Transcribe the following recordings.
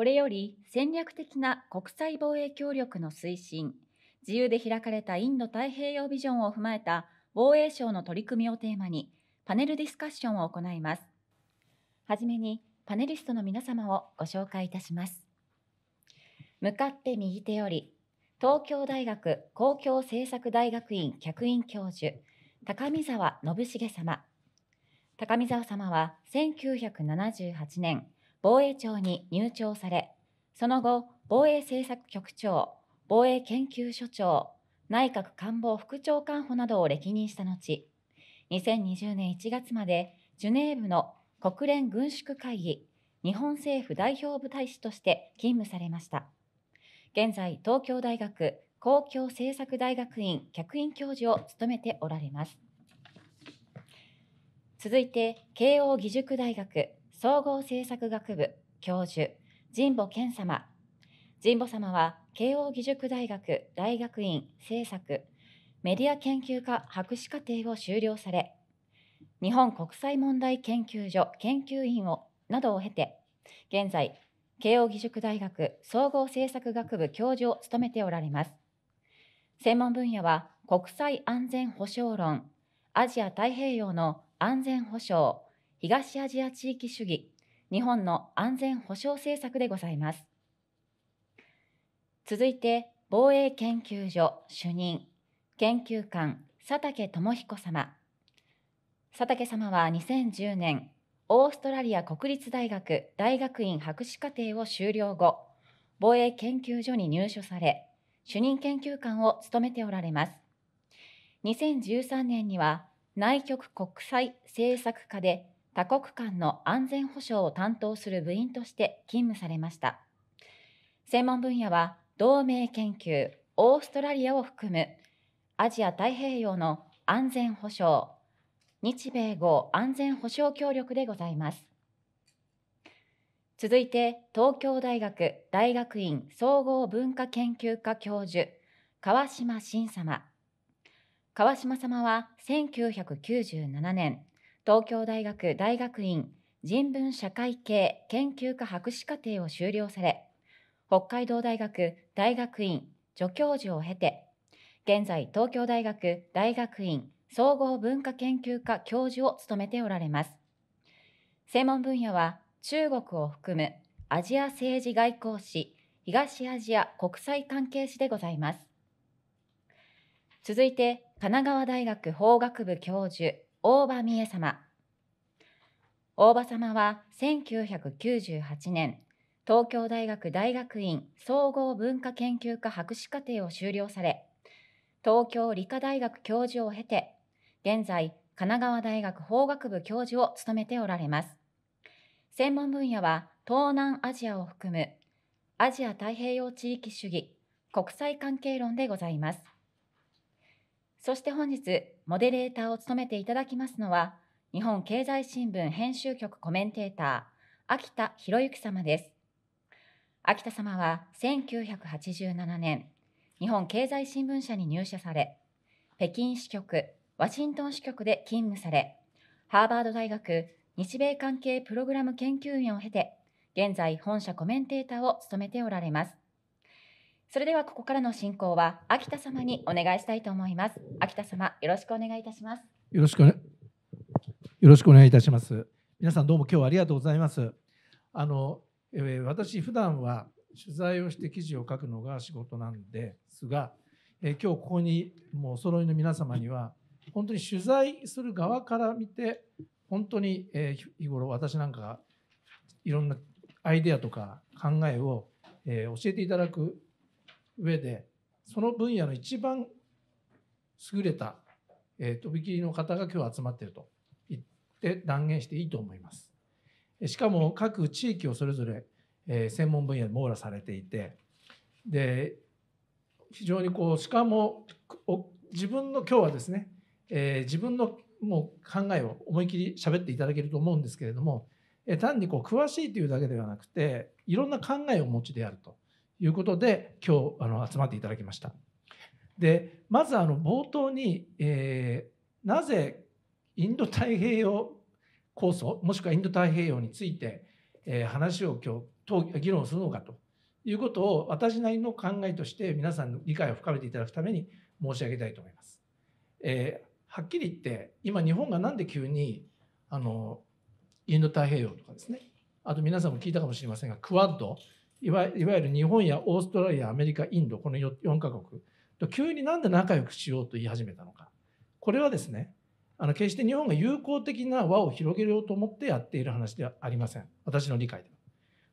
これより戦略的な国際防衛協力の推進、自由で開かれたインド太平洋ビジョンを踏まえた防衛省の取り組みをテーマにパネルディスカッションを行います。はじめにパネリストの皆様をご紹介いたします。向かって右手より、東京大学公共政策大学院客員教授、高見沢信重様。高見沢様は1978年、防衛庁に入庁され、その後、防衛政策局長、防衛研究所長、内閣官房副長官補などを歴任した後、2020年1月までジュネーブの国連軍縮会議日本政府代表部大使として勤務されました。現在、東京大学公共政策大学院客員教授を務めておられます。続いて、慶應義塾大学総合政策学部教授神保健様神保様は慶應義塾大学大学院政策メディア研究科博士課程を修了され日本国際問題研究所研究員をなどを経て現在慶應義塾大学総合政策学部教授を務めておられます専門分野は国際安全保障論アジア太平洋の安全保障東アジア地域主義日本の安全保障政策でございます続いて防衛研究所主任研究官佐竹智彦様佐竹様は2010年オーストラリア国立大学大学院博士課程を修了後防衛研究所に入所され主任研究官を務めておられます2013年には内局国際政策課で多国間の安全保障を担当する部員として勤務されました専門分野は同盟研究オーストラリアを含むアジア太平洋の安全保障日米豪安全保障協力でございます続いて東京大学大学院総合文化研究科教授川島新様川島様は1997年東京大学大学院人文社会系研究科博士課程を修了され北海道大学大学院助教授を経て現在東京大学大学院総合文化研究科教授を務めておられます専門分野は中国を含むアジア政治外交史東アジア国際関係史でございます続いて神奈川大学法学部教授大場美恵様大場様は1998年東京大学大学院総合文化研究科博士課程を修了され東京理科大学教授を経て現在神奈川大学法学部教授を務めておられます専門分野は東南アジアを含むアジア太平洋地域主義国際関係論でございますそして本日、モデレーターを務めていただきますのは、日本経済新聞編集局コメンテーター、秋田博之様です。秋田様は1987年、日本経済新聞社に入社され、北京支局、ワシントン支局で勤務され、ハーバード大学日米関係プログラム研究員を経て、現在本社コメンテーターを務めておられます。それではここからの進行は秋田様にお願いしたいと思います。秋田様、よろしくお願いいたします。よろしく、ね、よろしくお願いいたします。皆さんどうも今日はありがとうございます。あの、えー、私普段は取材をして記事を書くのが仕事なんですが、えー、今日ここにもうお揃いの皆様には本当に取材する側から見て本当に、えー、日頃私なんかいろんなアイデアとか考えを、えー、教えていただく上でその分野の一番優れた、えー、とびきりの方が今日集まっていると言って断言していいと思います。しかも各地域をそれぞれ、えー、専門分野で網羅されていてで非常にこうしかも自分の今日はですね、えー、自分のもう考えを思い切り喋っていただけると思うんですけれども、えー、単にこう詳しいというだけではなくていろんな考えをお持ちであるということで今日あの集まっていただきましたでまずあの冒頭に、えー、なぜインド太平洋構想もしくはインド太平洋について、えー、話を今日議論するのかということを私なりの考えとして皆さんの理解を深めていただくために申し上げたいと思います。えー、はっきり言って今日本が何で急にあのインド太平洋とかですねあと皆さんも聞いたかもしれませんがクワッドいわいわゆる日本やオーストラリアアメリカインドこの 4, カ国と急になんで仲良くしようと言い始めたのかこれはですねあの決して日本が友好的な輪を広げようと思ってやっている話ではありません私の理解では。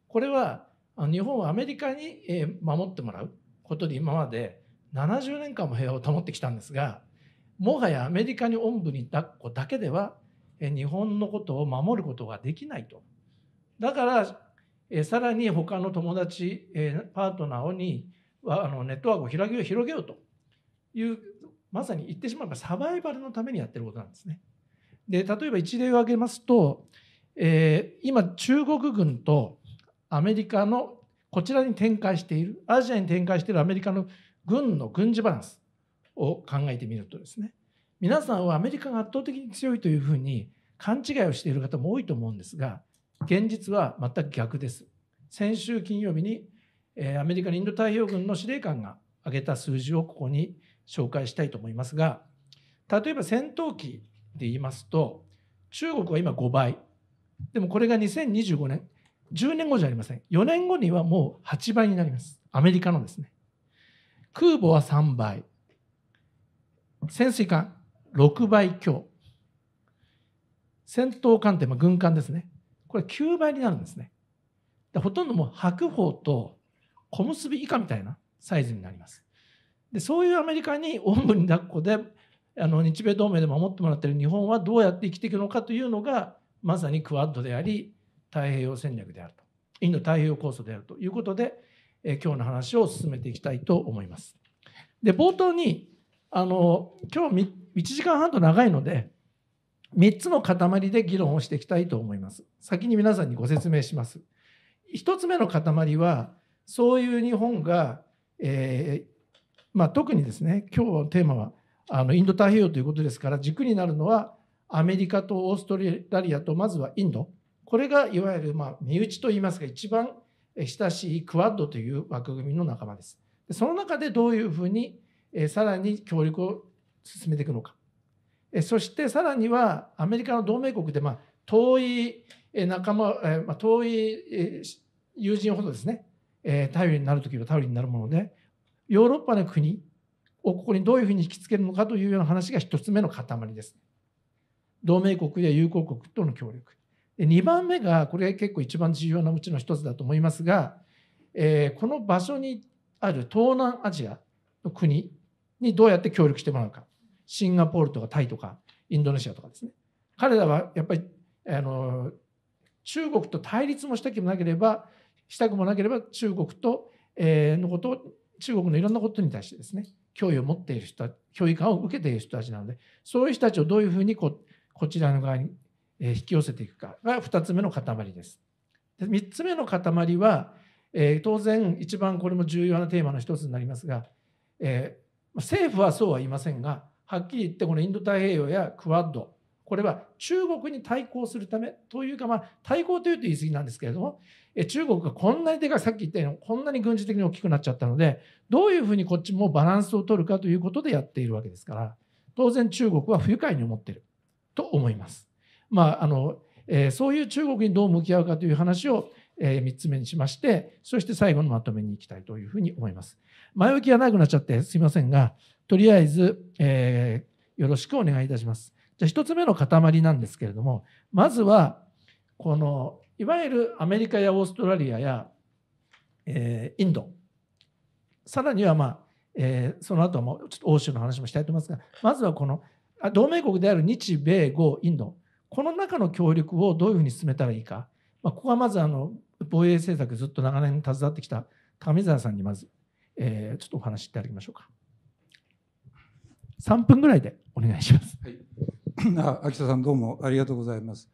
これは日本はアメリカに守ってもらうことで今まで70年間も平和を保ってきたんですがもはやアメリカにおんぶに抱っこだけでは日本のことを守ることができないとだからえさらに他の友達、えパートナーにはあのネットワークを広げよう広げようというまさに言ってしまえばサバイバルのためにやってることなんですね。で例えば一例を挙げますと、えー、今中国軍とアメリカのこちらに展開しているアジアに展開しているアメリカの軍の軍事バランスを考えてみるとですね皆さんはアメリカが圧倒的に強いというふうに勘違いをしている方も多いと思うんですが現実は全く逆です先週金曜日にアメリカのインド太平洋軍の司令官が挙げた数字をここに紹介したいと思いますが例えば戦闘機で言いますと中国は今5倍でもこれが2025年10年後じゃありません4年後にはもう8倍になりますアメリカのですね空母は3倍潜水艦6倍強戦闘艦って、まあ、軍艦ですねこれ9倍になるんですね。でほとんどもう白鵬と小結以下みたいなサイズになります。でそういうアメリカにおんぶに抱っこであの日米同盟で守ってもらってる日本はどうやって生きていくのかというのがまさにクアッドであり太平洋戦略であるとインド太平洋構想であるということで、え今日の話を進めていきたいと思います。で冒頭にあの今日1時間半と長いので3つの塊で議論をしていきたいと思います。先に皆さんにご説明します。1つ目の塊はそういう日本が、えー、まあ、特にですね今日のテーマはあのインド太平洋ということですから軸になるのはアメリカとオーストラリアとまずはインドこれがいわゆるま身内といいますか一番親しいクワッドという枠組みの仲間です。その中でどういうふうにさらに協力を進めていくのかそしてさらにはアメリカの同盟国で、まあ、遠い仲間、まあ、遠い友人ほどですね、頼りになる時は頼りになるもので、ヨーロッパの国をここにどういうふうに引きつけるのかというような話が1つ目の塊です。同盟国や友好国との協力。2番目が、これが結構一番重要なうちの1つだと思いますが、えー、この場所にある東南アジアの国にどうやって協力してもらうか。シンガポールとかタイとかインドネシアとかですね彼らはやっぱりあの中国と対立もしたくもなければしたくもなければ中国と、えー、のことを中国のいろんなことに対してですね脅威を持っている人脅威感を受けている人たちなのでそういう人たちをどういうふうにここちらの側に引き寄せていくかが2つ目の塊です。で3つ目の塊は、えー、当然一番これも重要なテーマの一つになりますが、えー、政府はそうは言いませんがはっきり言ってこのインド太平洋やクアッドこれは中国に対抗するためというか、まあ、対抗というと言い過ぎなんですけれども中国がこんなにでかいさっき言ったようにこんなに軍事的に大きくなっちゃったのでどういうふうにこっちもバランスを取るかということでやっているわけですから当然中国は不愉快に思ってると思います。まああのえー、そういう中国にどう向き合うかという話を、3つ目にしまして、そして最後のまとめにいきたいというふうに思います。前置きがなくなっちゃってすみませんが、とりあえず、えー、よろしくお願いいたします。じゃあ1つ目の塊なんですけれども、まずは、この、いわゆるアメリカやオーストラリアや、えー、インド、さらにはまあ、えー、その後もちょっと欧州の話もしたいと思いますが、まずはこの同盟国である日米豪インド、この中の協力をどういうふうに進めたらいいか、まあ、ここはまずあの防衛政策ずっと長年携わってきた上澤さんにまず、えー、ちょっとお話しいただきましょうか。三分ぐらいでお願いします。はい、あ秋田さんどうもありがとうございます。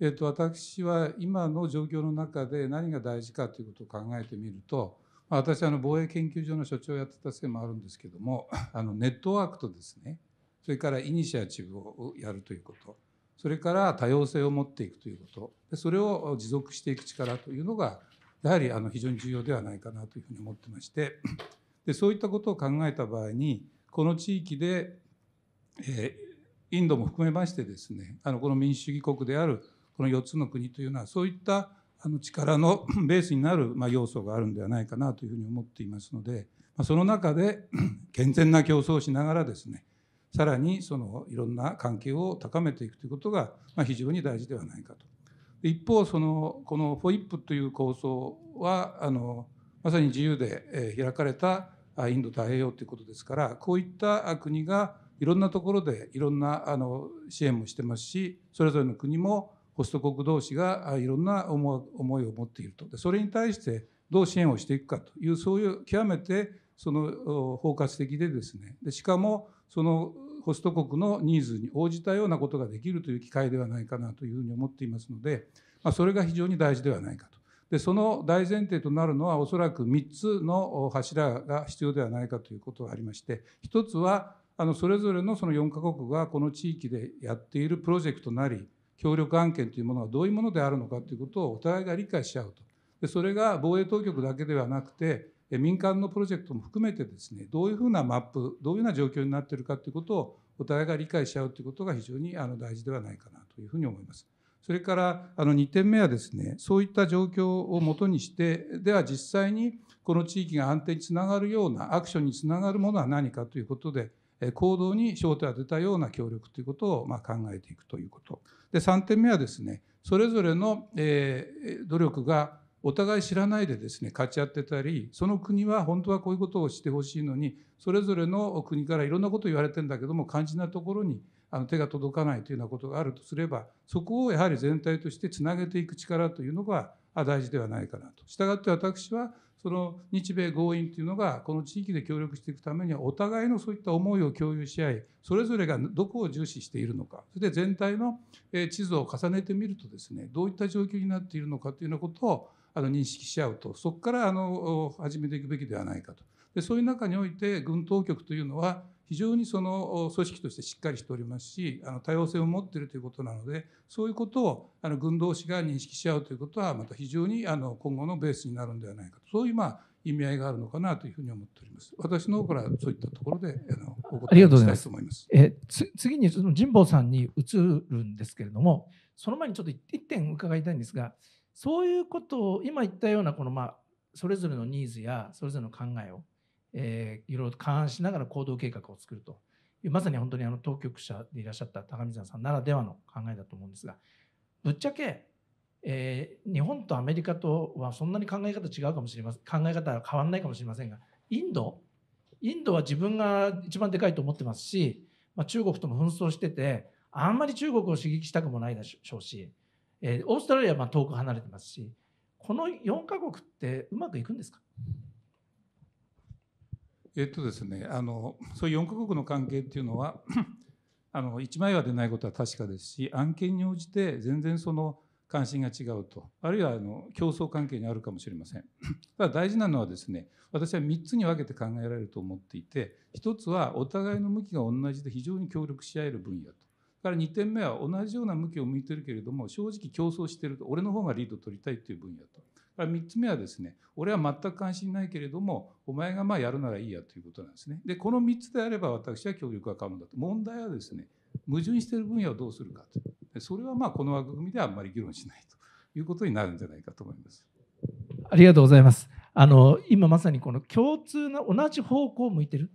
えっと、私は今の状況の中で何が大事かということを考えてみるとまあ、私はあの防衛研究所の所長をやってたせいもあるんですけどもあのネットワークとですねそれからイニシアチブをやるということそれから多様性を持っていくということそれを持続していく力というのがやはりあの非常に重要ではないかなというふうに思ってましてでそういったことを考えた場合にこの地域で、えー、インドも含めましてですねあのこの民主主義国であるこの4つの国というのはそういったあの力のベースになる、まあ、要素があるんではないかなというふうに思っていますので、まその中で健全な競争をしながらですねさらにそのいろんな関係を高めていくということが、まあ、非常に大事ではないかと。一方そのこの FOIP という構想はあのまさに自由で開かれたインド太平洋ということですからこういった国がいろんなところでいろんなあの支援もしてますしそれぞれの国もホスト国同士がいろんな思いを持っているとでそれに対してどう支援をしていくかというそういう極めてその包括的でですねでしかもそのホスト国のニーズに応じたようなことができるという機会ではないかなというふうに思っていますので、まあ、それが非常に大事ではないかと。でその大前提となるのはおそらく3つの柱が必要ではないかということがありまして1つはあのそれぞれのその4カ国がこの地域でやっているプロジェクトなり協力案件というものはどういうものであるのかということをお互いが理解し合うとでそれが防衛当局だけではなくて民間のプロジェクトも含めてですねどういうふうなマップどういうような状況になっているかということをお互いが理解し合うということが非常にあの大事ではないかなというふうに思います。それからあの2点目はですねそういった状況をもとにしてでは実際にこの地域が安定につながるようなアクションにつながるものは何かということで行動に焦点を当てたような協力ということをま考えていくということで3点目はですねそれぞれの努力がお互い知らないでですね勝ち合ってたりその国は本当はこういうことをしてほしいのにそれぞれの国からいろんなこと言われてんだけども肝心なところにあの手が届かないというようなことがあるとすればそこをやはり全体としてつなげていく力というのが大事ではないかなと。したって私はその日米合意というのがこの地域で協力していくためにはお互いのそういった思いを共有し合いそれぞれがどこを重視しているのかそれで全体の地図を重ねてみるとですねどういった状況になっているのかというようなことをあの認識し合うとそこからあの始めていくべきではないかとでそういう中において軍当局というのは非常にその組織としてしっかりしておりますしあの多様性を持っているということなのでそういうことをあの軍同士が認識し合うということはまた非常にあの今後のベースになるのではないかとそういうまあ意味合いがあるのかなというふうに思っております。私の方からそういったところであのお答えしたいと思います。えつ次にその神保さんに移るんですけれども、その前にちょっと一点伺いたいんですが、そういうことを今言ったようなこのまあそれぞれのニーズやそれぞれの考えをえいろいろ勘案しながら行動計画を作るというまさに本当にあの当局者でいらっしゃった高見沢さんならではの考えだと思うんですがぶっちゃけ、え日本とアメリカとはそんなに考え方違うかもしれません考え方は変わらないかもしれませんがインドインドは自分が一番でかいと思ってますし、まあ、中国とも紛争しててあんまり中国を刺激したくもないでしょうしえー、オーストラリアはまあ遠く離れてますしこの4か国ってうまくいくんですかえっとですねあのそういう4か国の関係っていうのは あの一枚はでないことは確かですし案件に応じて全然その関心が違うとあるいはあの競争関係にあるかもしれません ただ大事なのはですね私は3つに分けて考えられると思っていて1つはお互いの向きが同じで非常に協力し合える分野とから2点目は同じような向きを向いてるけれども正直競争してると俺の方がリード取りたいっていう分野と。から3つ目はですね俺は全く関心ないけれどもお前がまあやるならいいやということなんですね。でこの3つであれば私は協力か可能だと。問題はですね矛盾している分野をどうするかと。それはまあこの枠組みではあんまり議論しないということになるんじゃないかと思います。ありがとうございます。あの今まさにこの共通の同じ方向を向いてる、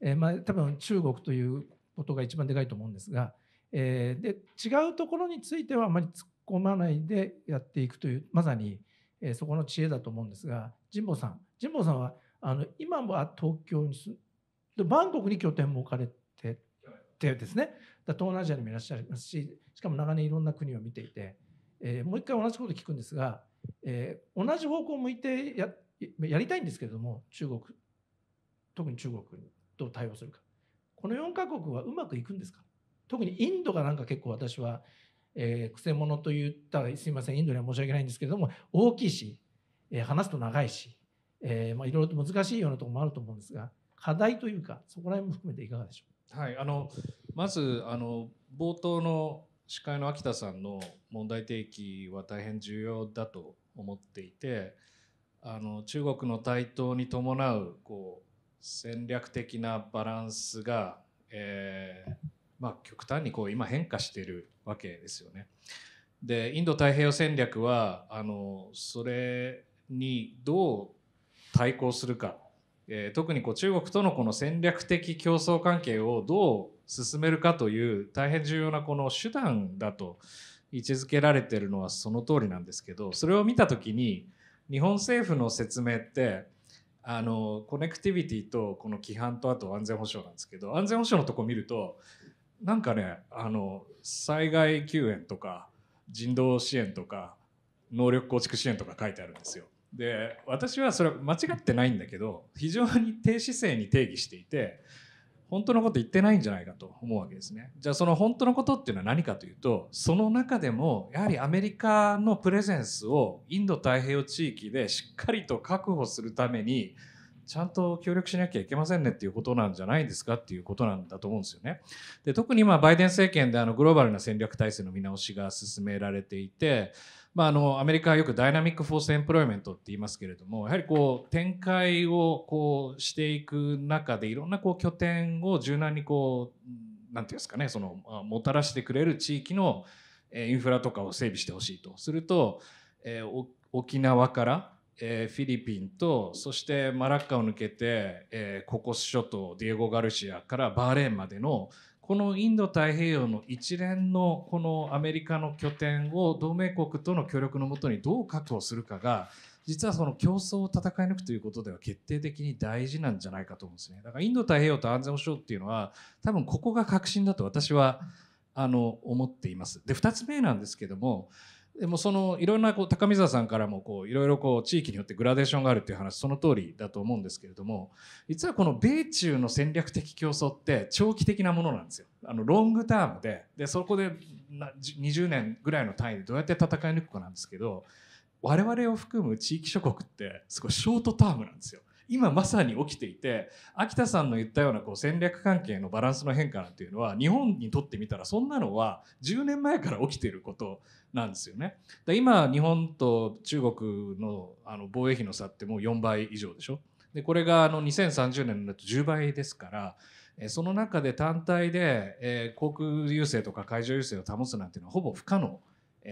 えー、まあ、多分中国ということが一番でかいと思うんですがえー、で違うところについてはあまり突っ込まないでやっていくというまさに、えー、そこの知恵だと思うんですが神保さん神保さんはあの今は東京に住でバンコクに拠点も置かれててですね東南アジアにもいらっしゃいますししかも長年いろんな国を見ていて、えー、もう一回同じこと聞くんですが、えー、同じ方向を向いてややりたいんですけれども中国特に中国にどう対応するかこの4か国はうまくいくんですか特にインドがなんか結構私は、えー、くせ者と言ったらすいませんインドには申し訳ないんですけれども大きいし、えー、話すと長いし、えーまあ、いろいろと難しいようなところもあると思うんですが課題というかそこら辺も含めていかがでしょうか、はい、あのまずあの冒頭の司会の秋田さんの問題提起は大変重要だと思っていてあの中国の台頭に伴うこう戦略的なバランスが、えー、まあ、極端にこう今変化してるわけですよね。でインド太平洋戦略はあのそれにどう対抗するか、えー、特にこう中国とのこの戦略的競争関係をどう進めるかという大変重要なこの手段だと位置づけられてるのはその通りなんですけどそれを見た時に日本政府の説明ってあのコネクティビティとこの規範とあと安全保障なんですけど安全保障のとこ見るとなんかねあの災害救援とか人道支援とか能力構築支援とか書いてあるんですよ。で私はそれは間違ってないんだけど非常に低姿勢に定義していて本当のこと言ってないんじゃないかと思うわけですね。じゃあその本当のことっていうのは何かというとその中でもやはりアメリカのプレゼンスをインド太平洋地域でしっかりと確保するためにちゃんと協力しなきゃいけませんねっていうことなんじゃないですかっていうことなんだと思うんですよね。で特にまバイデン政権であのグローバルな戦略体制の見直しが進められていて、まあ、あのアメリカはよくダイナミック・フォース・エンプロイメントって言いますけれどもやはりこう展開をこうしていく中でいろんなこう拠点を柔軟にこう何て言うんですかねそのもたらしてくれる地域のインフラとかを整備してほしいとすると、えー、沖縄からえー、フィリピンとそしてマラッカを抜けて、えー、ココス諸島ディエゴ・ガルシアからバーレーンまでのこのインド太平洋の一連のこのアメリカの拠点を同盟国との協力のもとにどう確保するかが実はその競争を戦い抜くということでは決定的に大事なんじゃないかと思うんですねだからインド太平洋と安全保障っていうのは多分ここが核心だと私はあの思っています。で2つ目なんですけどもでもそのいろんなこう高見沢さんからもこういろいろこう地域によってグラデーションがあるっていう話その通りだと思うんですけれども実はこの米中の戦略的競争って長期的なものなんですよ。あのロングタームででそこで20年ぐらいの単位でどうやって戦い抜くかなんですけど我々を含む地域諸国ってすごいショートタームなんですよ。今まさに起きていて秋田さんの言ったようなこう戦略関係のバランスの変化なんていうのは日本にとってみたらそんなのは10年前から起きてることなんですよね。で今日本と中国のあの防衛費の差ってもう4倍以上でしょ。でこれがあの2030年だと10倍ですからその中で単体で、えー、航空優勢とか海上優勢を保つなんていうのはほぼ不可能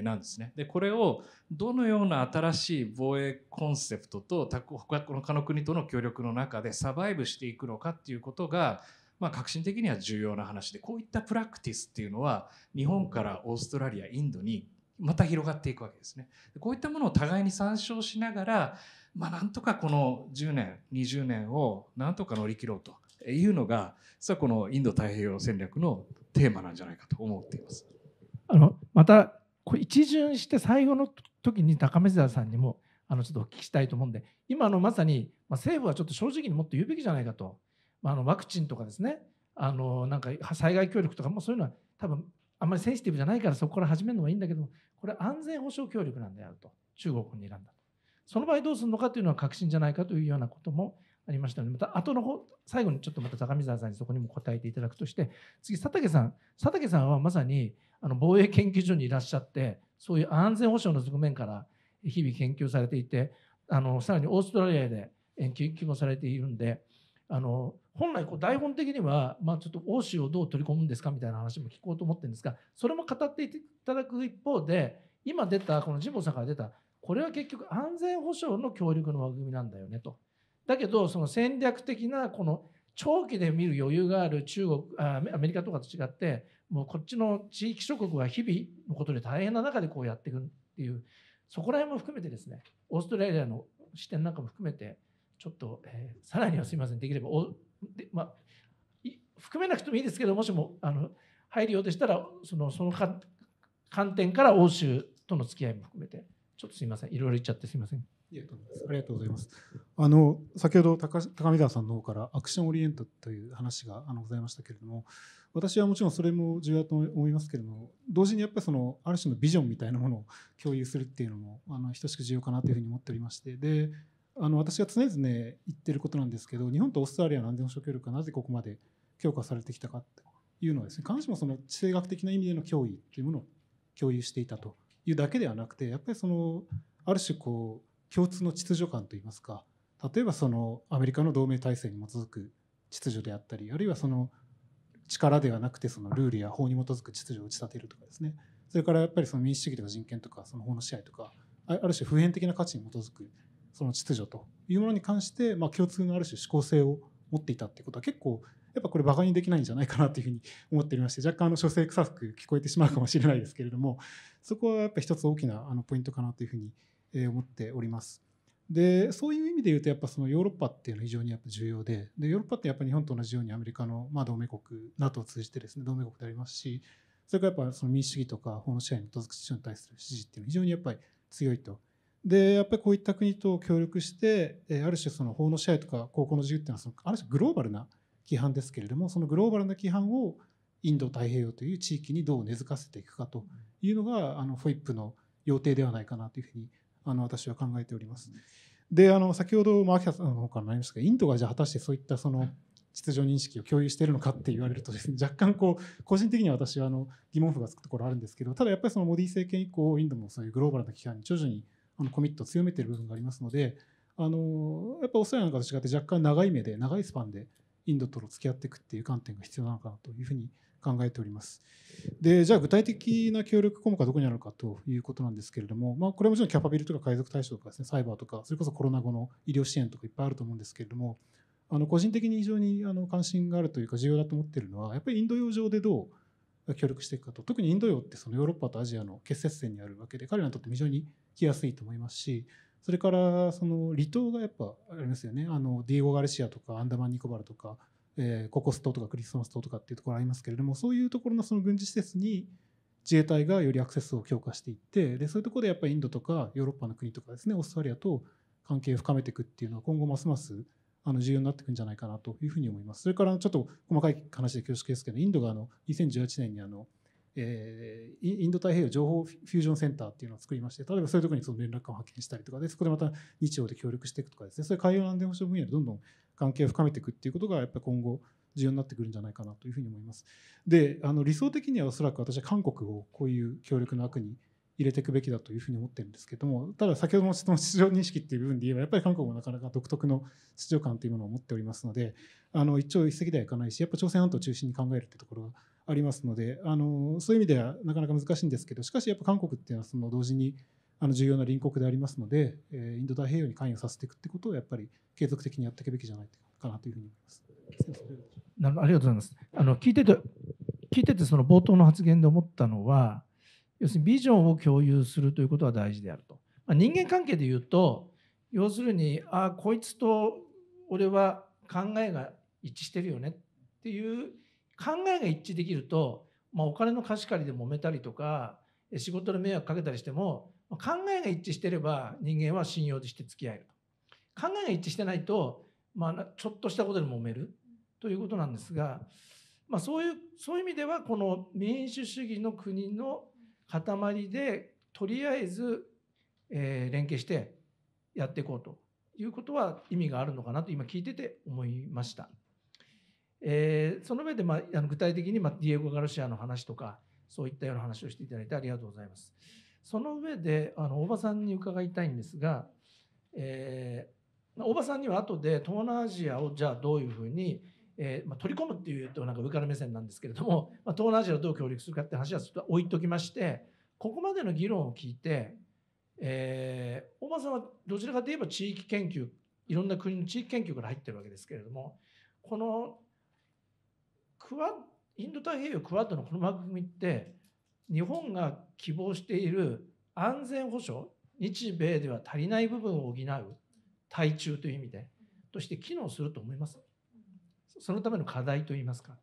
なんですね。でこれをどのような新しい防衛コンセプトと他の他の国との協力の中でサバイブしていくのかっていうことがまあ、革新的には重要な話でこういったプラクティスっていうのは日本からオーストラリアインドにまた広がっていくわけですね。こういったものを互いに参照しながら、まあ、なんとかこの10年20年をなんとか乗り切ろうというのが実はこのインド太平洋戦略のテーマなんじゃないかと思っています。あのまたこれ一巡して最後の時に高見沢さんにもあのちょっとお聞きしたいと思うんで今のまさに、まあ、政府はちょっと正直にもっと言うべきじゃないかと、まあ、あのワクチンとかですねあのなんか災害協力とかもそういうのは多分あんまりセンシティブじゃないからそこから始めるのはいいんだけどこれ安全保障協力なんであると中国に選んだその場合どうするのかというのは確信じゃないかというようなこともありましたのでまた後の方最後にちょっとまた高見沢さんにそこにも答えていただくとして次佐竹さん佐竹さんはまさにあの防衛研究所にいらっしゃってそういう安全保障の側面から日々研究されていてあのさらにオーストラリアで研究もされているんであの本来こう台本的には、まあ、ちょっと欧州をどう取り込むんですかみたいな話も聞こうと思ってるんですがそれも語っていただく一方で今出たこの神保さんから出たこれは結局安全保障の協力の枠組みなんだよねと。だけどその戦略的なこの長期で見る余裕がある中国アメリカとかと違ってもうこっちの地域諸国は日々のことで大変な中でこうやっていくっていう、そこら辺も含めてですね、オーストラリアの視点なんかも含めて、ちょっと、えー、さらにはすみません、できればおで、まあ、含めなくてもいいですけど、もしもあの入るようでしたら、そのそのか観点から欧州との付き合いも含めて、ちょっとすみません、いろいろ言っちゃってすみません。ありがとうございます。あの先ほど高高見沢さんの方からアクションオリエントという話があのございましたけれども、私はもちろんそれも重要だと思いますけれども同時にやっぱりそのある種のビジョンみたいなものを共有するっていうのもあの等しく重要かなというふうに思っておりましてであの私が常々言ってることなんですけど日本とオーストラリアの安全保障協力がなぜここまで強化されてきたかっていうのはですね必ずしもその地政学的な意味での脅威というものを共有していたというだけではなくてやっぱりそのある種こう共通の秩序感といいますか例えばそのアメリカの同盟体制に基づく秩序であったりあるいはその力ではなくてそのルールや法に基づく秩序を打ち立てるとかですねそれからやっぱりその民主主義とか人権とかその法の支配とかある種普遍的な価値に基づくその秩序というものに関してまあ共通のある種指向性を持っていたっていうことは結構やっぱこれバカにできないんじゃないかなというふうに思っておりまして若干あの書生臭く聞こえてしまうかもしれないですけれどもそこはやっぱ一つ大きなあのポイントかなというふうに思っております。でそういう意味で言うとやっぱそのヨーロッパっていうのは非常にやっぱ重要ででヨーロッパってやっぱ日本と同じようにアメリカの、まあ、同盟国 NATO を通じてですね同盟国でありますしそれからやっぱその民主主義とか法の支配に基づく秩序に対する支持っていうのは非常にやっぱり強いと。でやっぱりこういった国と協力してある種その法の支配とか高校の自由っていうのはそのある種グローバルな規範ですけれどもそのグローバルな規範をインド太平洋という地域にどう根付かせていくかというのがあの FOIP の要諦ではないかなというふうにあの私は考えております。であの先ほど、秋田さんの方からもありましたがインドがじゃあ果たしてそういったその秩序認識を共有しているのかって言われるとですね 若干こう個人的には私はあの疑問符がつくところあるんですけどただやっぱりそのモディ政権以降インドもそういうグローバルな機関に徐々にあのコミットを強めている部分がありますのであのやっぱオーストラリアなんかと違って若干長い目で長いスパンでインドとの付き合っていくっていう観点が必要なのかなというふうに考えております。でじゃあ具体的な協力項目はどこにあるかということなんですけれども、まあ、これはもちろんキャパビルとか海賊対象とかです、ね、サイバーとかそれこそコロナ後の医療支援とかいっぱいあると思うんですけれどもあの個人的に非常にあの関心があるというか重要だと思っているのはやっぱりインド洋上でどう協力していくかと特にインド洋ってそのヨーロッパとアジアの結節線にあるわけで彼らにとって非常に来やすいと思いますしそれからその離島がやっぱありますよねあのディーゴ・ガルシアとかアンダマン・ニコバルとかえー、ココス島とかクリスマス島とかっていうところありますけれどもそういうところのその軍事施設に自衛隊がよりアクセスを強化していってでそういうところでやっぱりインドとかヨーロッパの国とかですねオーストラリアと関係を深めていくっていうのは今後ますますあの重要になっていくんじゃないかなというふうに思います。それからちょっと細かい話で恐縮ですけどインドがあの2018年にあのえー、インド太平洋情報フュージョンセンターっていうのを作りまして例えばそういうところにその連絡を派遣したりとかでそこでまた日曜で協力していくとかですねそういう海洋安全保障分野でどんどん関係を深めていくっていうことがやっぱり今後重要になってくるんじゃないかなというふうに思います。であの理想的にはおそらく私は韓国をこういう協力の枠に入れていくべきだというふうに思ってるんですけどもただ先ほどもの市場認識っていう部分で言えばやっぱり韓国もなかなか独特の市場感というものを持っておりますのであの一朝一夕ではいかないしやっぱ朝鮮半島を中心に考えるってところがありますのであのそういう意味ではなかなか難しいんですけどしかしやっぱ韓国っていうのはその同時にあの重要な隣国でありますので、えインド太平洋に関与させていくってことをやっぱり継続的にやっていくべきじゃないかなというふうに思います。なるありがとうございます。あの聞いてて聞いててその冒頭の発言で思ったのは要するにビジョンを共有するということは大事であると。まあ、人間関係で言うと要するにああこいつと俺は考えが一致してるよねっていう考えが一致できると、まあ、お金の貸し借りで揉めたりとか仕事で迷惑かけたりしても考えが一致してれば人間は信用して付き合えると考えが一致してないと、まあ、ちょっとしたことで揉めるということなんですが、まあ、そういうそういう意味ではこの民主主義の国の塊でとりあえず、えー、連携してやっていこうということは意味があるのかなと今聞いてて思いました。えー、その上で、まあ、あの具体的に、まあ、ディエゴ・ガルシアの話とかそういったような話をしていただいてありがとうございます。その上であの大庭さんに伺いたいんですが、えー、大場さんには後で東南アジアをじゃあどういうふうに、えーまあ、取り込むっていうとなんか上から目線なんですけれども、まあ、東南アジアをどう協力するかって話はちょっと置いときましてここまでの議論を聞いて、えー、大場さんはどちらかといえば地域研究いろんな国の地域研究から入ってるわけですけれどもこのクワインド太平洋クワッドのこの番組って日本が希望している安全保障日米では足りない部分を補う対中という意味でとして機能すると思いますそのための課題といいますか。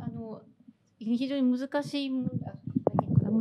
あの非常に難しい難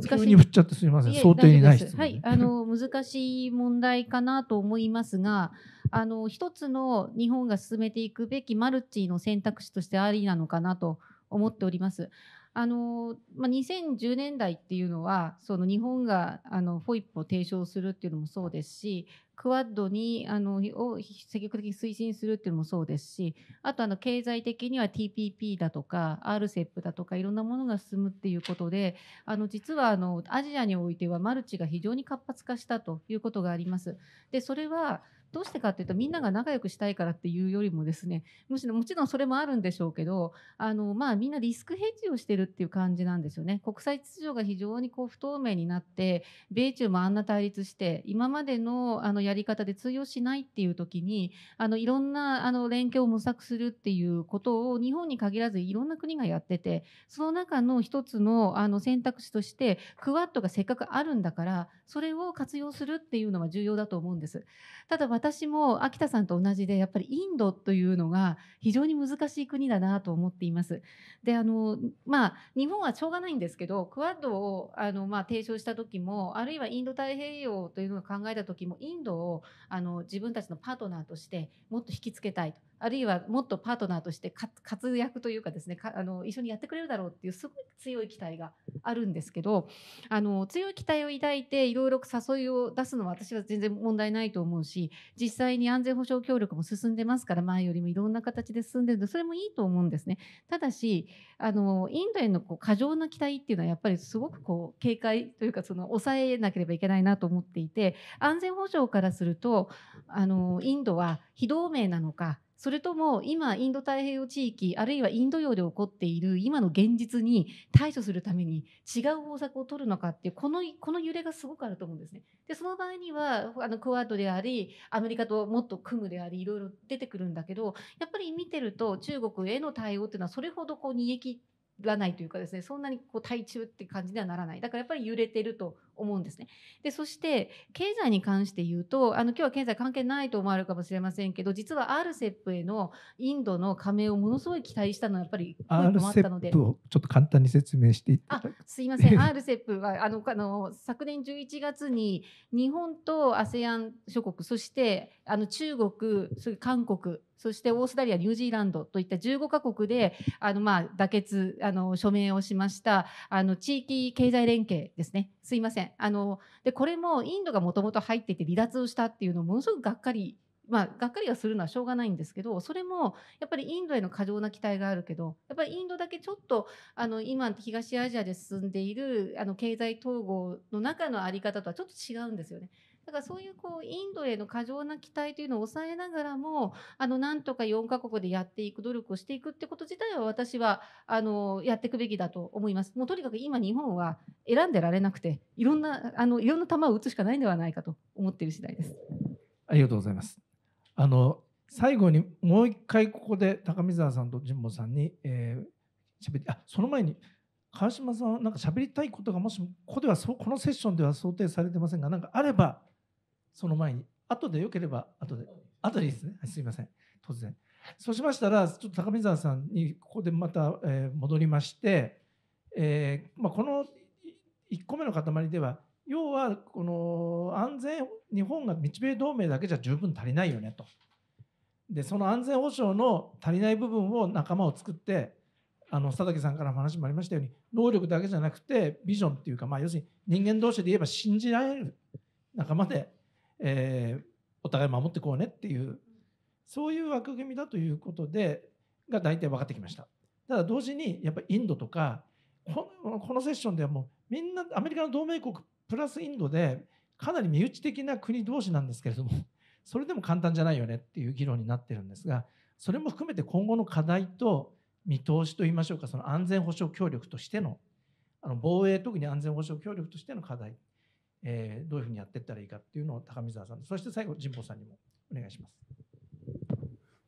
しい。振っちゃってすみません。想定にないはい、あの難しい問題かなと思いますが、あの一つの日本が進めていくべきマルチの選択肢としてありなのかなと思っております。あのまあ、2010年代っていうのはその日本があの FOIP を提唱するっていうのもそうですしクワッドにあのを積極的に推進するっていうのもそうですしあとあの経済的には TPP だとか RCEP だとかいろんなものが進むっていうことであの実はあのアジアにおいてはマルチが非常に活発化したということがあります。でそれはどうしてかというとみんなが仲良くしたいからっていうよりもですねむしろもちろんそれもあるんでしょうけどあの、まあ、みんなリスクヘッジをしてるっていう感じなんですよね。国際秩序が非常にこう不透明になって米中もあんな対立して今までのあのやり方で通用しないっていう時にあのいろんなあの連携を模索するっていうことを日本に限らずいろんな国がやっててその中の一つのあの選択肢としてクワッドがせっかくあるんだからそれを活用するっていうのは重要だと思うんです。ただ私も秋田さんと同じでやっぱりインドというのが非常に難しい国だなと思っています。であのまあ、日本はしょうがないんですけどクアッドをあの、まあ、提唱した時もあるいはインド太平洋というのを考えた時もインドをあの自分たちのパートナーとしてもっと引きつけたいと。あるいはもっとパートナーとして活躍というかですねあの一緒にやってくれるだろうっていうすごい強い期待があるんですけどあの強い期待を抱いていろいろ誘いを出すのは私は全然問題ないと思うし実際に安全保障協力も進んでますから前よりもいろんな形で進んでるのでそれもいいと思うんですね。ただしあのインドへのこう過剰な期待っていうのはやっぱりすごくこう警戒というかその抑えなければいけないなと思っていて安全保障からするとあのインドは非同盟なのかそれとも今インド太平洋地域あるいはインド洋で起こっている今の現実に対処するために違う方策を取るのかっていうこのこの揺れがすごくあると思うんですね。でその場合にはあのクワッドでありアメリカともっと組むでありいろいろ出てくるんだけどやっぱり見てると中国への対応っていうのはそれほどこう逃げ切らないというかですねそんなにこう対中って感じにはならないだからやっぱり揺れてると思うんですね。でそして経済に関して言うとあの今日は経済関係ないと思われるかもしれませんけど実は RCEP へのインドの加盟をものすごい期待したのはやっぱりったので RCEP をちょっと簡単に説明していただすいません RCEP はあのあの昨年11月に日本と ASEAN 諸国そしてあの中国それ韓国そしてオーストラリア、ニュージーランドといった15カ国で、あの、まあ、妥結、あの、署名をしました、あの、地域経済連携ですね。すいません。あの、で、これもインドがもともと入ってて離脱をしたっていうのをものすごくがっかり、まあ、がっかりはするのはしょうがないんですけど、それも、やっぱりインドへの過剰な期待があるけど、やっぱりインドだけちょっと、あの、今、東アジアで進んでいる、あの、経済統合の中のあり方とはちょっと違うんですよね。だからそういうこうインドへの過剰な期待というのを抑えながらもあのなんとか4カ国でやっていく努力をしていくってこと自体は私はあのやっていくべきだと思います。もうとにかく今日本は選んでられなくていろんなあのいろんな球を打つしかないんではないかと思っている次第です。ありがとうございます。あの最後にもう一回ここで高見沢さんと神保さんに、えー、あその前に川島さんなんか喋りたいことがもしここではそこのセッションでは想定されてませんがなんかあればその前に。後でよければ、後で。後でいいですね。はい、すみません。突然。そうしましたら、ちょっと高見沢さんにここでまた、えー、戻りまして、えーまあ、この1個目の塊では、要はこの安全、日本が日米同盟だけじゃ十分足りないよねと。で、その安全保障の足りない部分を仲間を作って、あの佐竹さんからも話もありましたように、能力だけじゃなくて、ビジョンっていうか、まあ、要するに人間同士で言えば信じられる仲間でえー、お互い守ってこうねっていうそういう枠組みだということでが大体分かってきましたただ同時にやっぱりインドとかこのこのセッションではもうみんなアメリカの同盟国プラスインドでかなり身内的な国同士なんですけれども それでも簡単じゃないよねっていう議論になってるんですがそれも含めて今後の課題と見通しといいましょうかその安全保障協力としてのあの防衛特に安全保障協力としての課題えー、どういうふうにやっていったらいいかっていうのを高見沢さんそして最後神保さんにもお願いします。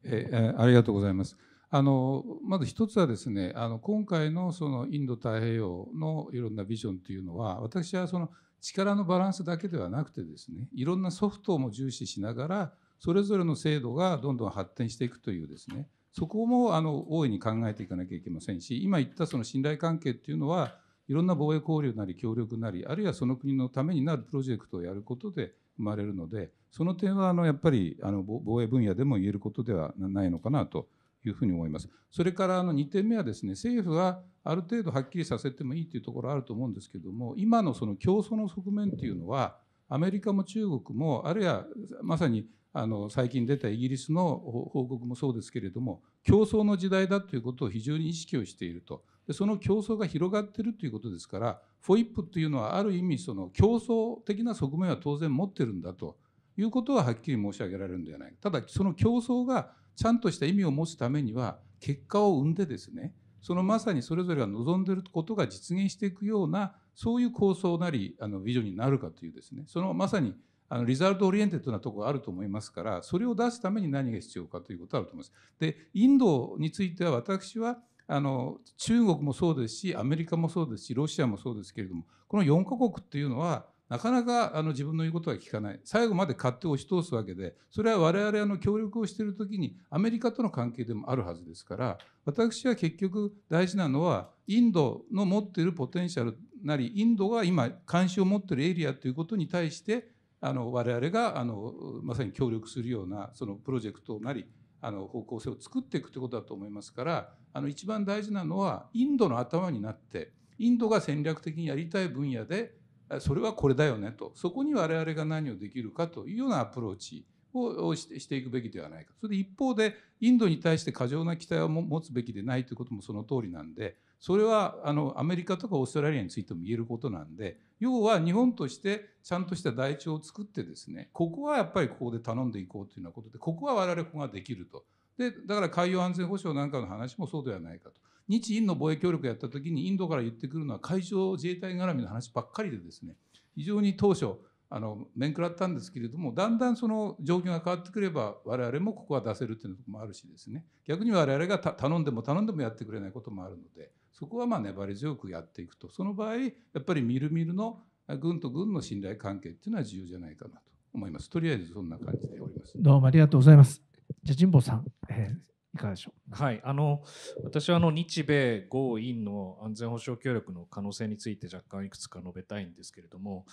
えー、ありがとうございます。あのまず一つはですねあの今回のそのインド太平洋のいろんなビジョンというのは私はその力のバランスだけではなくてですねいろんなソフトも重視しながらそれぞれの制度がどんどん発展していくというですねそこもあの大いに考えていかなきゃいけませんし今言ったその信頼関係っていうのはいろんな防衛交流なり協力なりあるいはその国のためになるプロジェクトをやることで生まれるのでその点はあのやっぱりあの防衛分野でも言えることではないのかなというふうに思います。それからあの2点目はですね政府はある程度はっきりさせてもいいというところあると思うんですけども今のその競争の側面というのはアメリカも中国もあるいはまさにあの最近出たイギリスの報告もそうですけれども競争の時代だということを非常に意識をしていると。でその競争が広がっているということですから FOIP というのはある意味その競争的な側面は当然持っているんだということははっきり申し上げられるんではないかただその競争がちゃんとした意味を持つためには結果を生んでですねそのまさにそれぞれが望んでいることが実現していくようなそういう構想なりあのビジョンになるかというですねそのまさにあのリザルトオリエンテッドなところがあると思いますからそれを出すために何が必要かということあると思います。でインドについては私はあの中国もそうですしアメリカもそうですしロシアもそうですけれどもこの4カ国っていうのはなかなかあの自分の言うことは聞かない最後まで勝手押し通すわけでそれは我々あの協力をしている時にアメリカとの関係でもあるはずですから私は結局大事なのはインドの持っているポテンシャルなりインドが今関心を持っているエリアということに対してあの我々があのまさに協力するようなそのプロジェクトなりあの方向性を作っていくということだと思いますからあの一番大事なのはインドの頭になってインドが戦略的にやりたい分野でそれはこれだよねとそこに我々が何をできるかというようなアプローチをしていくべきではないかそれで一方でインドに対して過剰な期待を持つべきでないということもその通りなんでそれはあのアメリカとかオーストラリアについても言えることなんで要は日本としてちゃんとした台帳を作ってですねここはやっぱりここで頼んでいこうというようなことでここは我々ここができるとでだから海洋安全保障なんかの話もそうではないかと日印の防衛協力やった時にインドから言ってくるのは海上自衛隊絡みの話ばっかりでですね非常に当初あの面食らったんですけれどもだんだんその状況が変わってくれば我々もここは出せるっていうのもあるしですね逆に我々が頼んでも頼んでもやってくれないこともあるので。そこはまあ粘り強くやっていくとその場合やっぱりみるみるの軍と軍の信頼関係っていうのは重要じゃないかなと思いますとりあえずそんな感じでおりますどうもありがとうございますじゃ神保さん、えー、いかがでしょうはいあの私はあの日米豪印の安全保障協力の可能性について若干いくつか述べたいんですけれども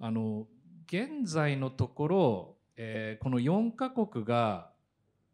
あの現在のところ、えー、この4カ国が